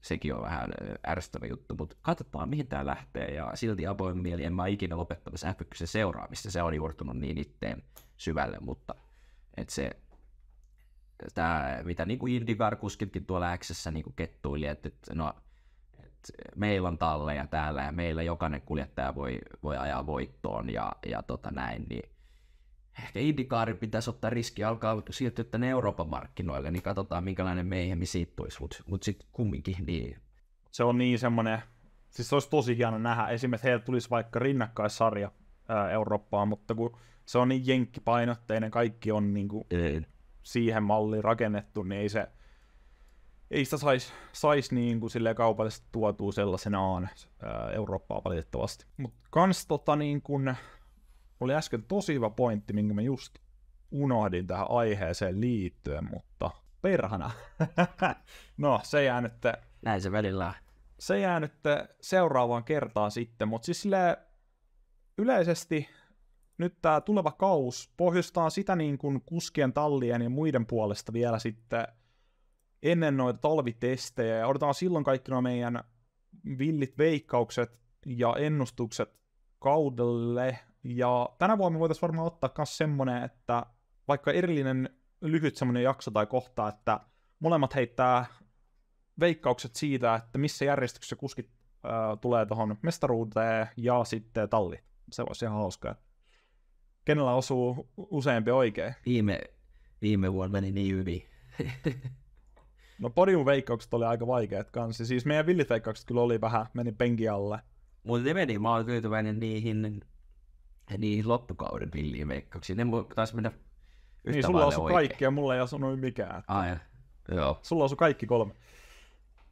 sekin on vähän ärsyttävä juttu, mutta katsotaan mihin tämä lähtee ja silti avoin mieli, en mä ikinä lopettamassa f seuraamista, se on juurtunut niin itteen syvälle, mutta että se tämä, mitä niin kuin indycar tuolla X-ssä niin kettuili, että, että no, meillä on talleja täällä ja meillä jokainen kuljettaja voi, voi ajaa voittoon ja, ja tota näin, niin ehkä Indikaari pitäisi ottaa riski alkaa siirtyä tänne Euroopan markkinoille, niin katsotaan minkälainen meihemmi siitä tulisi, mutta mut, mut sitten kumminkin niin. Se on niin semmoinen, siis se olisi tosi hieno nähdä, esimerkiksi heillä tulisi vaikka rinnakkaissarja Eurooppaan, mutta kun se on niin jenkkipainotteinen, kaikki on niin kuin siihen malliin rakennettu, niin ei se, ei sitä saisi sais niin kuin silleen kaupallisesti tuotua sellaisenaan äh, Eurooppaa valitettavasti. Mutta kans tota niin kun, oli äsken tosi hyvä pointti, minkä mä just unohdin tähän aiheeseen liittyen, mutta perhana. [LAUGHS] no, se jää nyt... Näin se välillä on. Se jää nyt seuraavaan kertaan sitten, mutta siis silleen, yleisesti nyt tämä tuleva kaus pohjustaa sitä niin kuin kuskien tallien ja muiden puolesta vielä sitten ennen noita talvitestejä ja odotetaan silloin kaikki nuo meidän villit veikkaukset ja ennustukset kaudelle. Ja tänä vuonna me voitaisiin varmaan ottaa myös semmonen, että vaikka erillinen lyhyt semmoinen jakso tai kohta, että molemmat heittää veikkaukset siitä, että missä järjestyksessä kuskit äh, tulee tuohon mestaruuteen ja sitten talli. Se voisi ihan hauskaa. Kenellä osuu useampi oikein? Viime, viime vuonna meni niin hyvin. [LAUGHS] No podiumveikkaukset oli aika vaikeat kanssa. Siis meidän villit veikkaukset kyllä oli vähän, meni penki alle. Mutta ne meni, mä olen tyytyväinen niihin, niihin loppukauden villiin veikkauksiin. Ne taisi mennä yhtä Niin, sulla osui kaikki ja mulla ei asunut mikään. Ai, joo. Sulla osui kaikki kolme.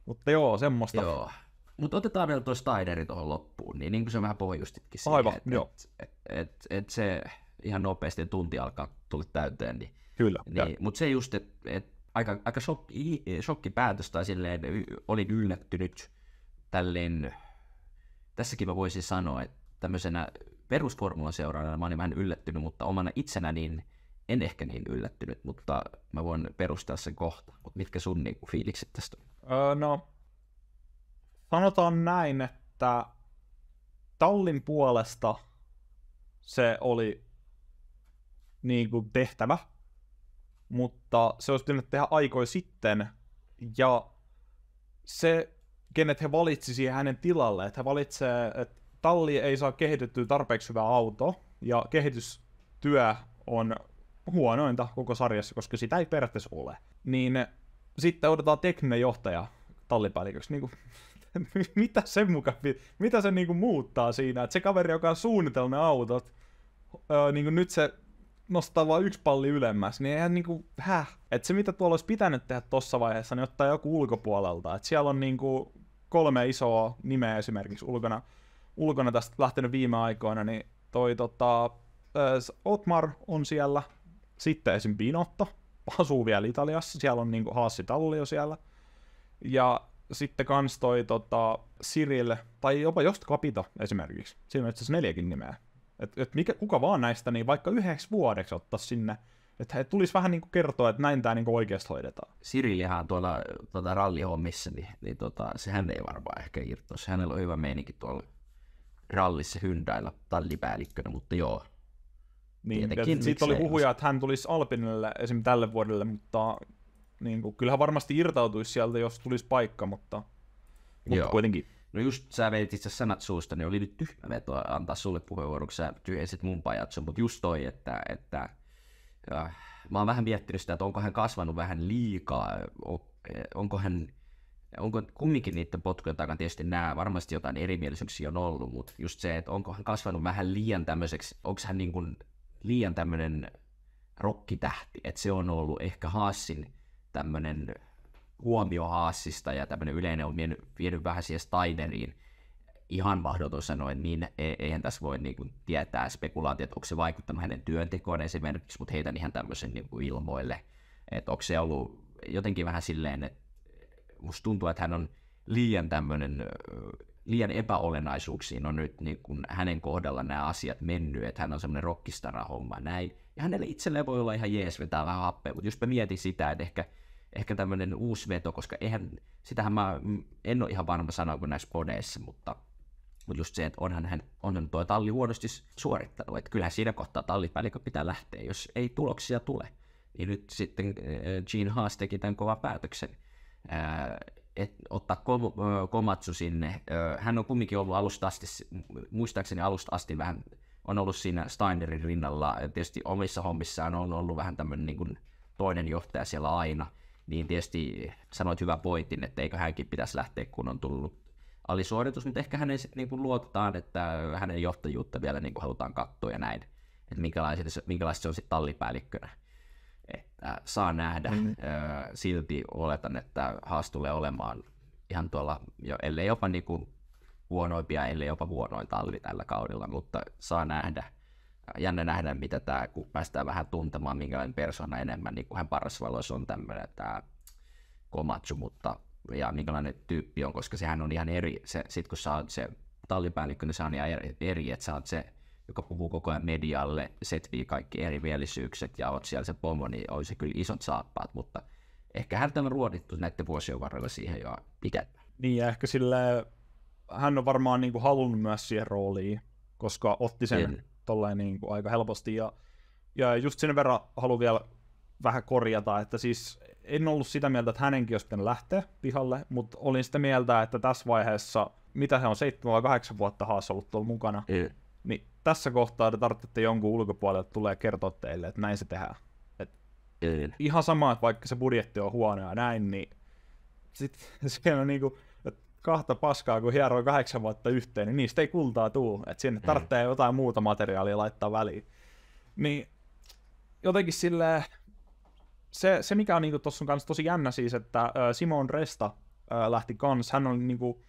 Mutta joo, semmoista. Joo. Mutta otetaan vielä tuo Steineri tuohon loppuun, niin, niin kuin se vähän pohjustitkin siihen, Aivan, että, joo. Et, et, et, se ihan nopeasti tunti alkaa tulla täyteen. Niin, kyllä. Niin, Mutta se just, että et aika, aika shokki, shokkipäätös tai silleen olin yllättynyt tälleen, tässäkin mä voisin sanoa, että tämmöisenä perusformulan seuraajana mä olin vähän yllättynyt, mutta omana itsenä niin en ehkä niin yllättynyt, mutta mä voin perustaa sen kohta. Mut mitkä sun niin fiilikset tästä on? Öö, no, sanotaan näin, että Tallin puolesta se oli niin kuin tehtävä, mutta se olisi pitänyt tehdä aikoja sitten, ja se, kenet he valitsi siihen hänen tilalle, että he valitsee, että talli ei saa kehitettyä tarpeeksi hyvä auto, ja kehitystyö on huonointa koko sarjassa, koska sitä ei periaatteessa ole. Niin sitten odotetaan tekninen johtaja tallipäälliköksi. Niin kuin, [LAUGHS] mitä se muka, mitä se niin kuin muuttaa siinä, että se kaveri, joka on suunnitellut ne autot, niin kuin nyt se nostaa vaan yksi palli ylemmäs, niin eihän niinku, häh? Et se mitä tuolla olisi pitänyt tehdä tuossa vaiheessa, niin ottaa joku ulkopuolelta. Et siellä on niinku kolme isoa nimeä esimerkiksi ulkona, ulkona tästä lähtenyt viime aikoina, niin toi tota, Otmar on siellä, sitten esim. Binotto, asuu vielä Italiassa, siellä on niinku Haassi Tallio siellä, ja sitten kans toi tota, Cyril, tai jopa Jost Capito esimerkiksi, siinä on itse asiassa neljäkin nimeä, että et mikä, kuka vaan näistä, niin vaikka yhdeksi vuodeksi ottaisi sinne, että he tulisi vähän niin kuin kertoa, että näin tämä niin oikeasti hoidetaan. Sirilihan tuolla tuota rallihommissa, niin, niin tota, sehän ei varmaan ehkä irtoisi. Hänellä on hyvä meininki tuolla rallissa hyndailla tallipäällikkönä, mutta joo. Niin, Tietenkin, siitä oli huhuja, että hän tulisi Alpinelle esim. tälle vuodelle, mutta niin kuin, kyllähän varmasti irtautuisi sieltä, jos tulisi paikka, mutta, mutta joo. kuitenkin. No just sä veit itse sanat suusta, niin oli nyt tyhmä veto antaa sulle puheenvuoro, kun sä tyhjensit mun pajatson, mutta just toi, että, että äh, mä oon vähän miettinyt sitä, että onko hän kasvanut vähän liikaa, eh, onko hän onko kumminkin niiden potkujen takana tietysti nämä, varmasti jotain erimielisyyksiä on ollut, mutta just se, että onko hän kasvanut vähän liian tämmöiseksi, onko hän niin kuin liian tämmöinen rokkitähti, että se on ollut ehkä Haassin tämmöinen huomio Haasista ja tämmöinen yleinen on vienyt, vienyt vähän siihen Steineriin. Ihan mahdoton sanoa, niin e, eihän tässä voi niin kuin, tietää spekulaatio, että onko se vaikuttanut hänen työntekoon esimerkiksi, mutta heitän ihan tämmöisen niin kuin, ilmoille. Että onko se ollut jotenkin vähän silleen, että musta tuntuu, että hän on liian tämmöinen, liian epäolennaisuuksiin on nyt niin kuin hänen kohdalla nämä asiat mennyt, että hän on semmoinen rockistara homma näin. Ja hänelle itselleen voi olla ihan jees vetää vähän happea, mutta jos mä mietin sitä, että ehkä ehkä tämmöinen uusi veto, koska eihän, sitähän mä en ole ihan varma sanoa näissä kodeissa, mutta mutta just se, että onhan hän on tuo talli huonosti suorittanut, että kyllähän siinä kohtaa tallipäällikö pitää lähteä, jos ei tuloksia tule. Niin nyt sitten äh, Gene Haas teki tämän kovan päätöksen, äh, että ottaa äh, Komatsu sinne. Hän on kumminkin ollut alusta asti, muistaakseni alusta asti vähän, on ollut siinä Steinerin rinnalla. Tietysti omissa hommissaan on ollut vähän tämmöinen niin kuin toinen johtaja siellä aina – niin tietysti sanoit hyvän pointin, että eikö hänkin pitäisi lähteä, kun on tullut alisuoritus, mutta ehkä hänen niin kuin luotetaan, että hänen johtajuutta vielä niin kuin halutaan katsoa ja näin, että minkälaista, minkälaista se on sitten tallipäällikkönä. Että saa nähdä. Mm. Silti oletan, että Haas tulee olemaan ihan tuolla, jo, ellei jopa niin kuin huonoimpia, ellei jopa huonoin talli tällä kaudella, mutta saa nähdä jännä nähdä, mitä tämä, kun päästään vähän tuntemaan, minkälainen persona enemmän, niin kuin hän parasvaloissa on tämmöinen tämä Komatsu, mutta ja minkälainen tyyppi on, koska sehän on ihan eri, se, sit kun sä oot se tallipäällikkö, niin se on ihan eri, eri että sä oot se, joka puhuu koko ajan medialle, setvii kaikki eri mielisyykset ja oot siellä se pomo, niin olisi kyllä isot saappaat, mutta ehkä hän on ruodittu näiden vuosien varrella siihen jo pitää. Niin, ja ehkä sillä hän on varmaan niin kuin halunnut myös siihen rooliin, koska otti sen tolleen niin kuin aika helposti. Ja, ja just sen verran haluan vielä vähän korjata, että siis en ollut sitä mieltä, että hänenkin olisi pitänyt lähteä pihalle, mutta olin sitä mieltä, että tässä vaiheessa, mitä hän on 7 vai 8 vuotta haas ollut tuolla mukana, mm. niin tässä kohtaa te tarvitsette jonkun ulkopuolelle, että tulee kertoa teille, että näin se tehdään. Et mm. Ihan sama, että vaikka se budjetti on huono ja näin, niin sitten [LAUGHS] siellä on niinku, kahta paskaa, kun hieroi kahdeksan vuotta yhteen, niin niistä ei kultaa tuu. Että sinne mm. tarvitsee mm. jotain muuta materiaalia laittaa väliin. Niin jotenkin sille se, se mikä on niinku tuossa kanssa tosi jännä siis, että Simon Resta lähti kanssa, hän on niinku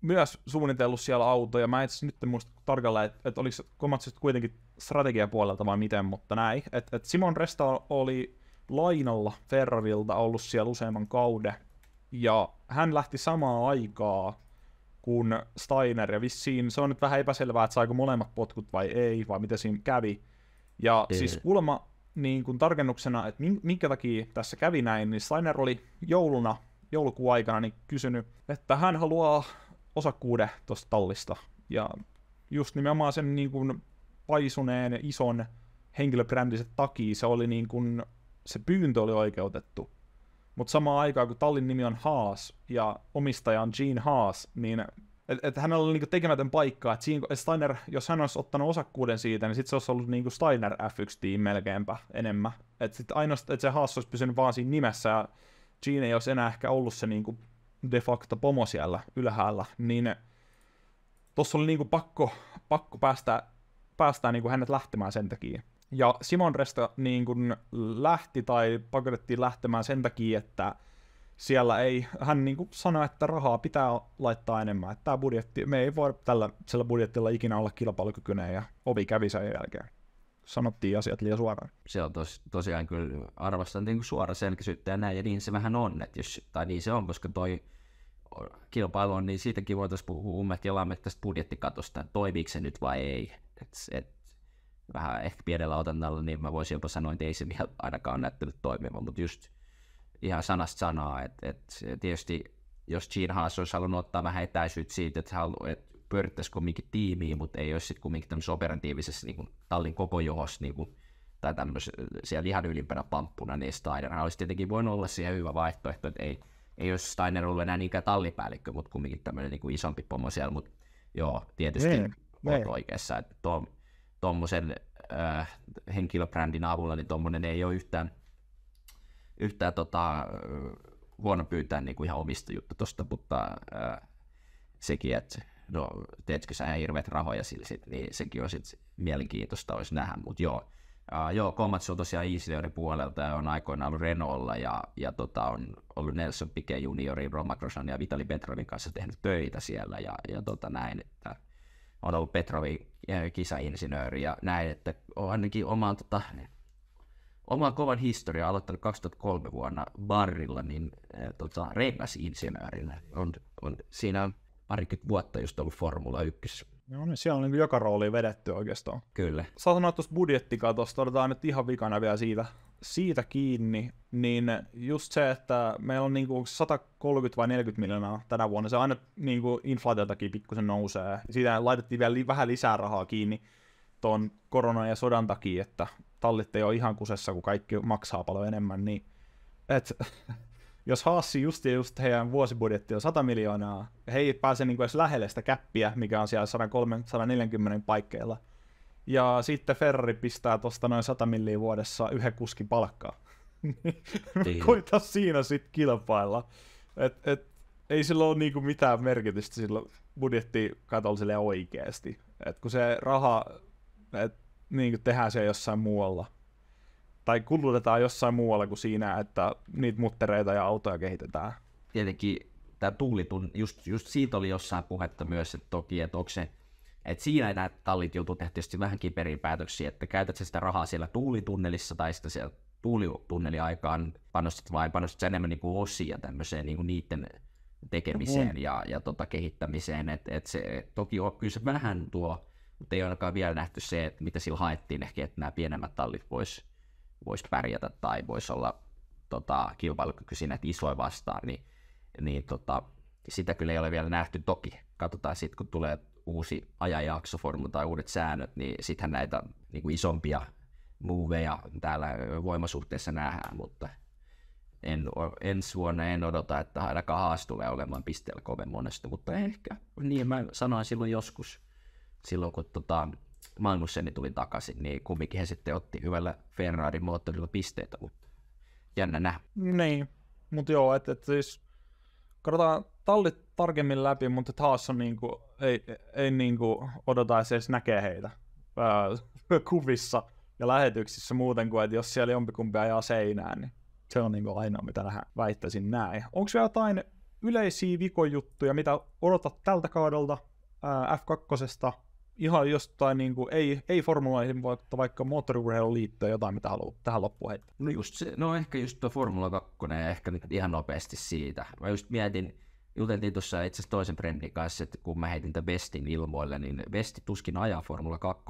myös suunnitellut siellä autoja. Mä itse nyt en muista tarkalleen, että et oliko Komatsu siis kuitenkin strategiapuolelta vai miten, mutta näin. Et, et Simon Resta oli lainalla Ferrarilta ollut siellä useamman kauden ja hän lähti samaa aikaa kuin Steiner, ja vissiin se on nyt vähän epäselvää, että saiko molemmat potkut vai ei, vai mitä siinä kävi. Ja ei. siis kuulemma niin kuin tarkennuksena, että minkä takia tässä kävi näin, niin Steiner oli jouluna, joulukuun aikana niin kysynyt, että hän haluaa osakkuuden tuosta tallista. Ja just nimenomaan sen niin kuin paisuneen ison henkilöbrändisen takia se oli niin kuin, se pyyntö oli oikeutettu. Mutta samaan aikaan, kun tallin nimi on Haas ja omistaja on Gene Haas, niin että et hänellä oli niinku tekemätön paikka, että et Steiner, jos hän olisi ottanut osakkuuden siitä, niin sitten se olisi ollut niinku Steiner f 1 tiim melkeinpä enemmän. Että sitten ainoastaan, että se Haas olisi pysynyt vaan siinä nimessä ja Gene ei olisi enää ehkä ollut se niinku de facto pomo siellä ylhäällä, niin tuossa oli niinku pakko, pakko päästä, päästää niinku hänet lähtemään sen takia. Ja Simon Resta niin kun lähti tai pakotettiin lähtemään sen takia, että siellä ei, hän niin kuin sanoi, että rahaa pitää laittaa enemmän, että tämä budjetti, me ei voi tällä, sillä budjettilla ikinä olla kilpailukykyinen ja ovi kävi sen jälkeen. Sanottiin asiat liian suoraan. Se on tos, tosiaan kyllä arvostan niin suora selkisyyttä ja näin, ja niin se vähän on, että jos, tai niin se on, koska toi kilpailu on, niin siitäkin voitaisiin puhua ummet ja tästä budjettikatosta, että toimiiko se nyt vai ei. Et, et, vähän ehkä pienellä otannalla, niin mä voisin jopa sanoa, että ei se vielä ainakaan näyttänyt toimivan, mutta just ihan sanasta sanaa, että, että tietysti jos Gene Haas olisi halunnut ottaa vähän etäisyyttä siitä, että, halu, että pyörittäisi kumminkin tiimiä, mutta ei olisi sitten kumminkin tämmöisessä operatiivisessa niin kuin, tallin koko johossa niin kuin, tai tämmöisessä siellä ihan ylimpänä pamppuna, niin Steiner olisi tietenkin voinut olla siihen hyvä vaihtoehto, että ei, ei olisi Steiner ollut enää niinkään tallipäällikkö, mutta kumminkin tämmöinen niin kuin isompi pomo siellä, mutta joo, tietysti ei, niin, ei. Niin. oikeassa, että tuo, tuommoisen äh, henkilöbrändin avulla, niin tuommoinen ei ole yhtään, yhtään tota, äh, huono pyytää niin kuin ihan omista juttu tuosta, mutta äh, sekin, että no, teetkö sä ihan hirveät rahoja sille, sit, niin sekin on sit mielenkiintoista olisi nähdä, mutta joo, Uh, joo, Komatsu on tosiaan insinöörin puolelta ja on aikoinaan ollut Renaultilla ja, ja tota, on ollut Nelson Piquet juniorin, Roma Grosan ja Vitali Petrovin kanssa tehnyt töitä siellä ja, ja tota, näin, että on ollut Petrovin kisainsinööri ja näin, että on ainakin oman, tota, Oma kovan historia aloittanut 2003 vuonna barrilla, niin eh, tota, rengasinsinöörinä on, on, siinä on parikymmentä vuotta just ollut Formula 1 Joo, no niin siellä on niin joka rooli vedetty oikeastaan. Kyllä. Sä sanoit tuosta budjettikatosta, otetaan nyt ihan vikana vielä siitä siitä kiinni, niin just se, että meillä on niinku 130 vai 40 miljoonaa tänä vuonna, se aina niinku inflaation takia pikkusen nousee. Siitä laitettiin vielä li- vähän lisää rahaa kiinni tuon koronan ja sodan takia, että tallit ei ole ihan kusessa, kun kaikki maksaa paljon enemmän, niin et, [LAUGHS] jos Haassi just ja just heidän vuosibudjetti on 100 miljoonaa, he ei pääse niinku edes lähelle sitä käppiä, mikä on siellä 130-140 paikkeilla, ja sitten Ferrari pistää tuosta noin 100 milliä vuodessa yhden kuskin palkkaa. [LAUGHS] Niin. Koita siinä sitten kilpailla. Et, et, ei sillä ole niinku mitään merkitystä sillä budjetti sille oikeasti. Et kun se raha et, niinku tehdään se jossain muualla. Tai kulutetaan jossain muualla kuin siinä, että niitä muttereita ja autoja kehitetään. Tietenkin tämä tuulitun, just, just siitä oli jossain puhetta myös, että toki, että onko se et siinä nämä tallit joutuu tehdä tietysti vähän kiperiä päätöksiä, että käytät sitä rahaa siellä tuulitunnelissa tai sitä siellä tuulitunneliaikaan panostat panostit vai panostit enemmän niin kuin osia tämmöiseen kuin niinku niiden tekemiseen mm-hmm. ja, ja tota kehittämiseen. Et, et se, toki on kyllä se vähän tuo, mutta ei ainakaan vielä nähty se, että mitä sillä haettiin ehkä, että nämä pienemmät tallit vois, vois pärjätä tai voisi olla tota, kilpailukykyisiä näitä isoja vastaan, niin, niin tota, sitä kyllä ei ole vielä nähty. Toki katsotaan sitten, kun tulee uusi ajanjaksoformu tai uudet säännöt, niin sittenhän näitä niin kuin isompia moveja täällä voimasuhteessa nähdään, mutta en, ensi vuonna en odota, että ainakaan Haas tulee olemaan pisteellä kovin monesta, mutta ehkä, niin mä sanoin silloin joskus, silloin kun tota, Magnusseni tuli takaisin, niin kumminkin he sitten otti hyvällä Ferrarin moottorilla pisteitä, mutta jännä nähdä. Niin, mutta joo, että et siis katsotaan tallit tarkemmin läpi, mutta Haas on niinku ei, ei niin kuin odota edes näkee heitä [LAUGHS] kuvissa ja lähetyksissä muuten kuin, että jos siellä jompikumpi ajaa seinään, niin se on niin kuin ainoa, mitä tähän väittäisin näin. Onko vielä jotain yleisiä vikojuttuja, mitä odotat tältä kaudelta F2, ihan jostain niin kuin, ei, ei formulaihin, vaikka, vaikka moottoriurheilun liittyen jotain, mitä haluat tähän loppuun heittää? No, just se, no ehkä just tuo Formula 2 ja ehkä ihan nopeasti siitä. Mä just mietin, juteltiin tuossa itse asiassa toisen brändin kanssa, että kun mä heitin tämän Vestin ilmoille, niin Vesti tuskin ajaa Formula 2,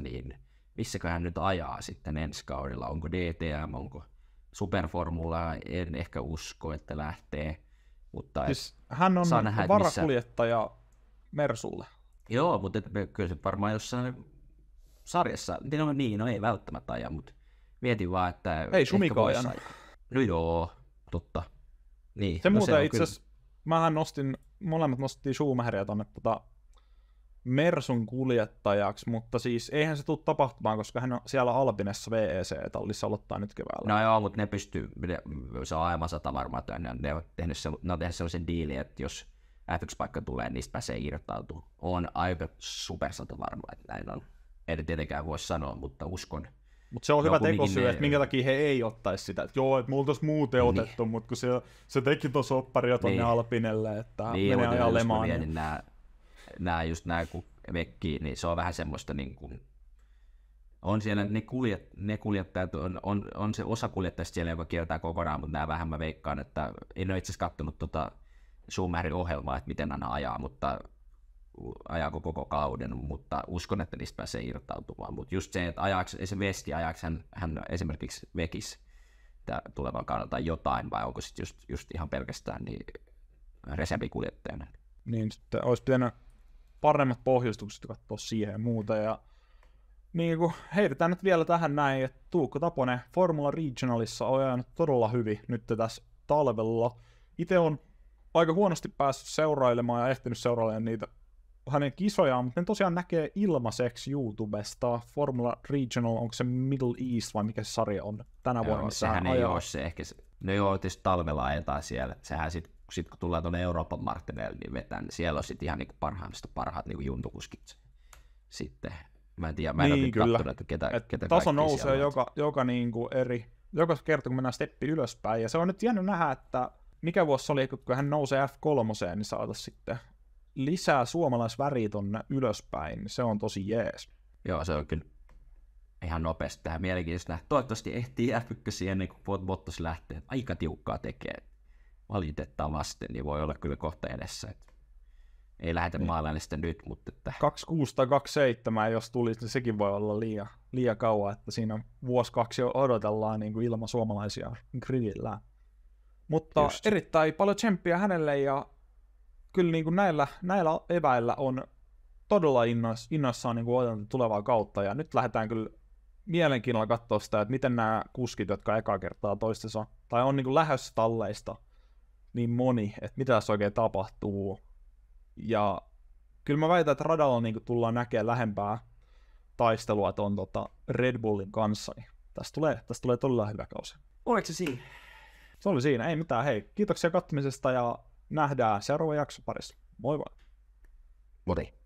niin missäköhän nyt ajaa sitten ensi kaudella, onko DTM, onko Superformula, en ehkä usko, että lähtee. Mutta siis hän on nähdä, varakuljettaja missä... Mersulle. Joo, mutta kyllä se varmaan jossain sarjassa, no niin, no ei välttämättä aja, mutta mietin vaan, että... Ei sumikaan. ajanut. No joo, totta. Niin, se no muuten itse asiassa mähän nostin, molemmat nostettiin Schumacheria tonne tota, Mersun kuljettajaksi, mutta siis eihän se tule tapahtumaan, koska hän on siellä Alpinessa VEC-tallissa aloittaa nyt keväällä. No joo, mutta ne pystyy, ne, se on aivan sata varmaa, että ne, ne, on tehnyt, se, ne on tehnyt sellaisen diilin, että jos F1-paikka tulee, niin niistä pääsee irtautumaan. On aika super sata varmaa, että näin on. En tietenkään voi sanoa, mutta uskon. Mutta se on hyvä tekosyy, että minkä takia he ei ottaisi sitä. Et joo, että multa olisi muuten niin. otettu, mutta kun se, se teki tuossa opparia tuonne niin. Alpinelle, että niin, menee ajan lemaan. Niin, niin nämä, nämä just nämä kun vekki, niin se on vähän semmoista niin kuin, on siellä ne, kuljet, ne kuljettajat, on, on, on se osa kuljettajista siellä, joka kiertää kokonaan, mutta nämä vähän mä veikkaan, että en ole itse asiassa katsonut tuota ohjelmaa, että miten aina ajaa, mutta ajaako koko kauden, mutta uskon, että niistä pääsee irtautumaan. Mutta just se, että ajaako, se vesti ajaksi, hän, hän esimerkiksi vekis tulevan kannalta jotain, vai onko sitten just, just, ihan pelkästään niin reservikuljettajana. Niin, sitten olisi pitänyt paremmat pohjustukset katsoa siihen ja muuta. Ja niin kuin heitetään nyt vielä tähän näin, että Tuukko Taponen Formula Regionalissa on ajanut todella hyvin nyt tässä talvella. Itse on aika huonosti päässyt seurailemaan ja ehtinyt seurailemaan niitä hänen kisojaan, mutta ne tosiaan näkee ilmaiseksi YouTubesta Formula Regional, onko se Middle East vai mikä se sarja on tänä vuonna? Joo, sehän ei ajaa. ole se ehkä, no joo, tietysti talvella ajetaan siellä, sehän sitten sit kun tulee tuonne Euroopan markkinoille, niin vetään, niin siellä on sitten ihan niinku parhaimmista parhaat niinku juntukuskit sitten. Mä en tiedä, mä en niin, ole kyllä. Kattunut, että ketä, Et ketä taso nousee joka, joka niinku eri, joka kerta kun mennään steppi ylöspäin, ja se on nyt jäänyt nähdä, että mikä vuosi oli, kun hän nousee F3, niin saataisiin sitten lisää suomalaisväriä tonne ylöspäin, se on tosi jees. Joo, se on kyllä ihan nopeasti tähän mielenkiintoista Toivottavasti ehtii f ennen kuin Bottas lähtee. Aika tiukkaa tekee. Valitettavasti, niin voi olla kyllä kohta edessä. Että ei lähetä niin. sitä nyt, mutta... Että... 26 tai 27, jos tulisi, niin sekin voi olla liian, liian kauan, että siinä vuosi kaksi odotellaan niin kuin ilman suomalaisia grillillä. Mutta Just. erittäin paljon tsemppiä hänelle ja kyllä niin kuin näillä, näillä eväillä on todella innois, innoissaan niin kuin tulevaa kautta, ja nyt lähdetään kyllä mielenkiinnolla katsoa sitä, että miten nämä kuskit, jotka eka kertaa toistensa, tai on niin kuin lähes talleista, niin moni, että mitä tässä oikein tapahtuu. Ja kyllä mä väitän, että radalla niin kuin tullaan näkemään lähempää taistelua tuon tota Red Bullin kanssa, niin tästä tulee, tästä tulee todella hyvä kausi. Oliko se siinä? Se oli siinä, ei mitään. Hei, kiitoksia katsomisesta ja Nähdään seuraava jakso parissa. Moi vaan. Moi.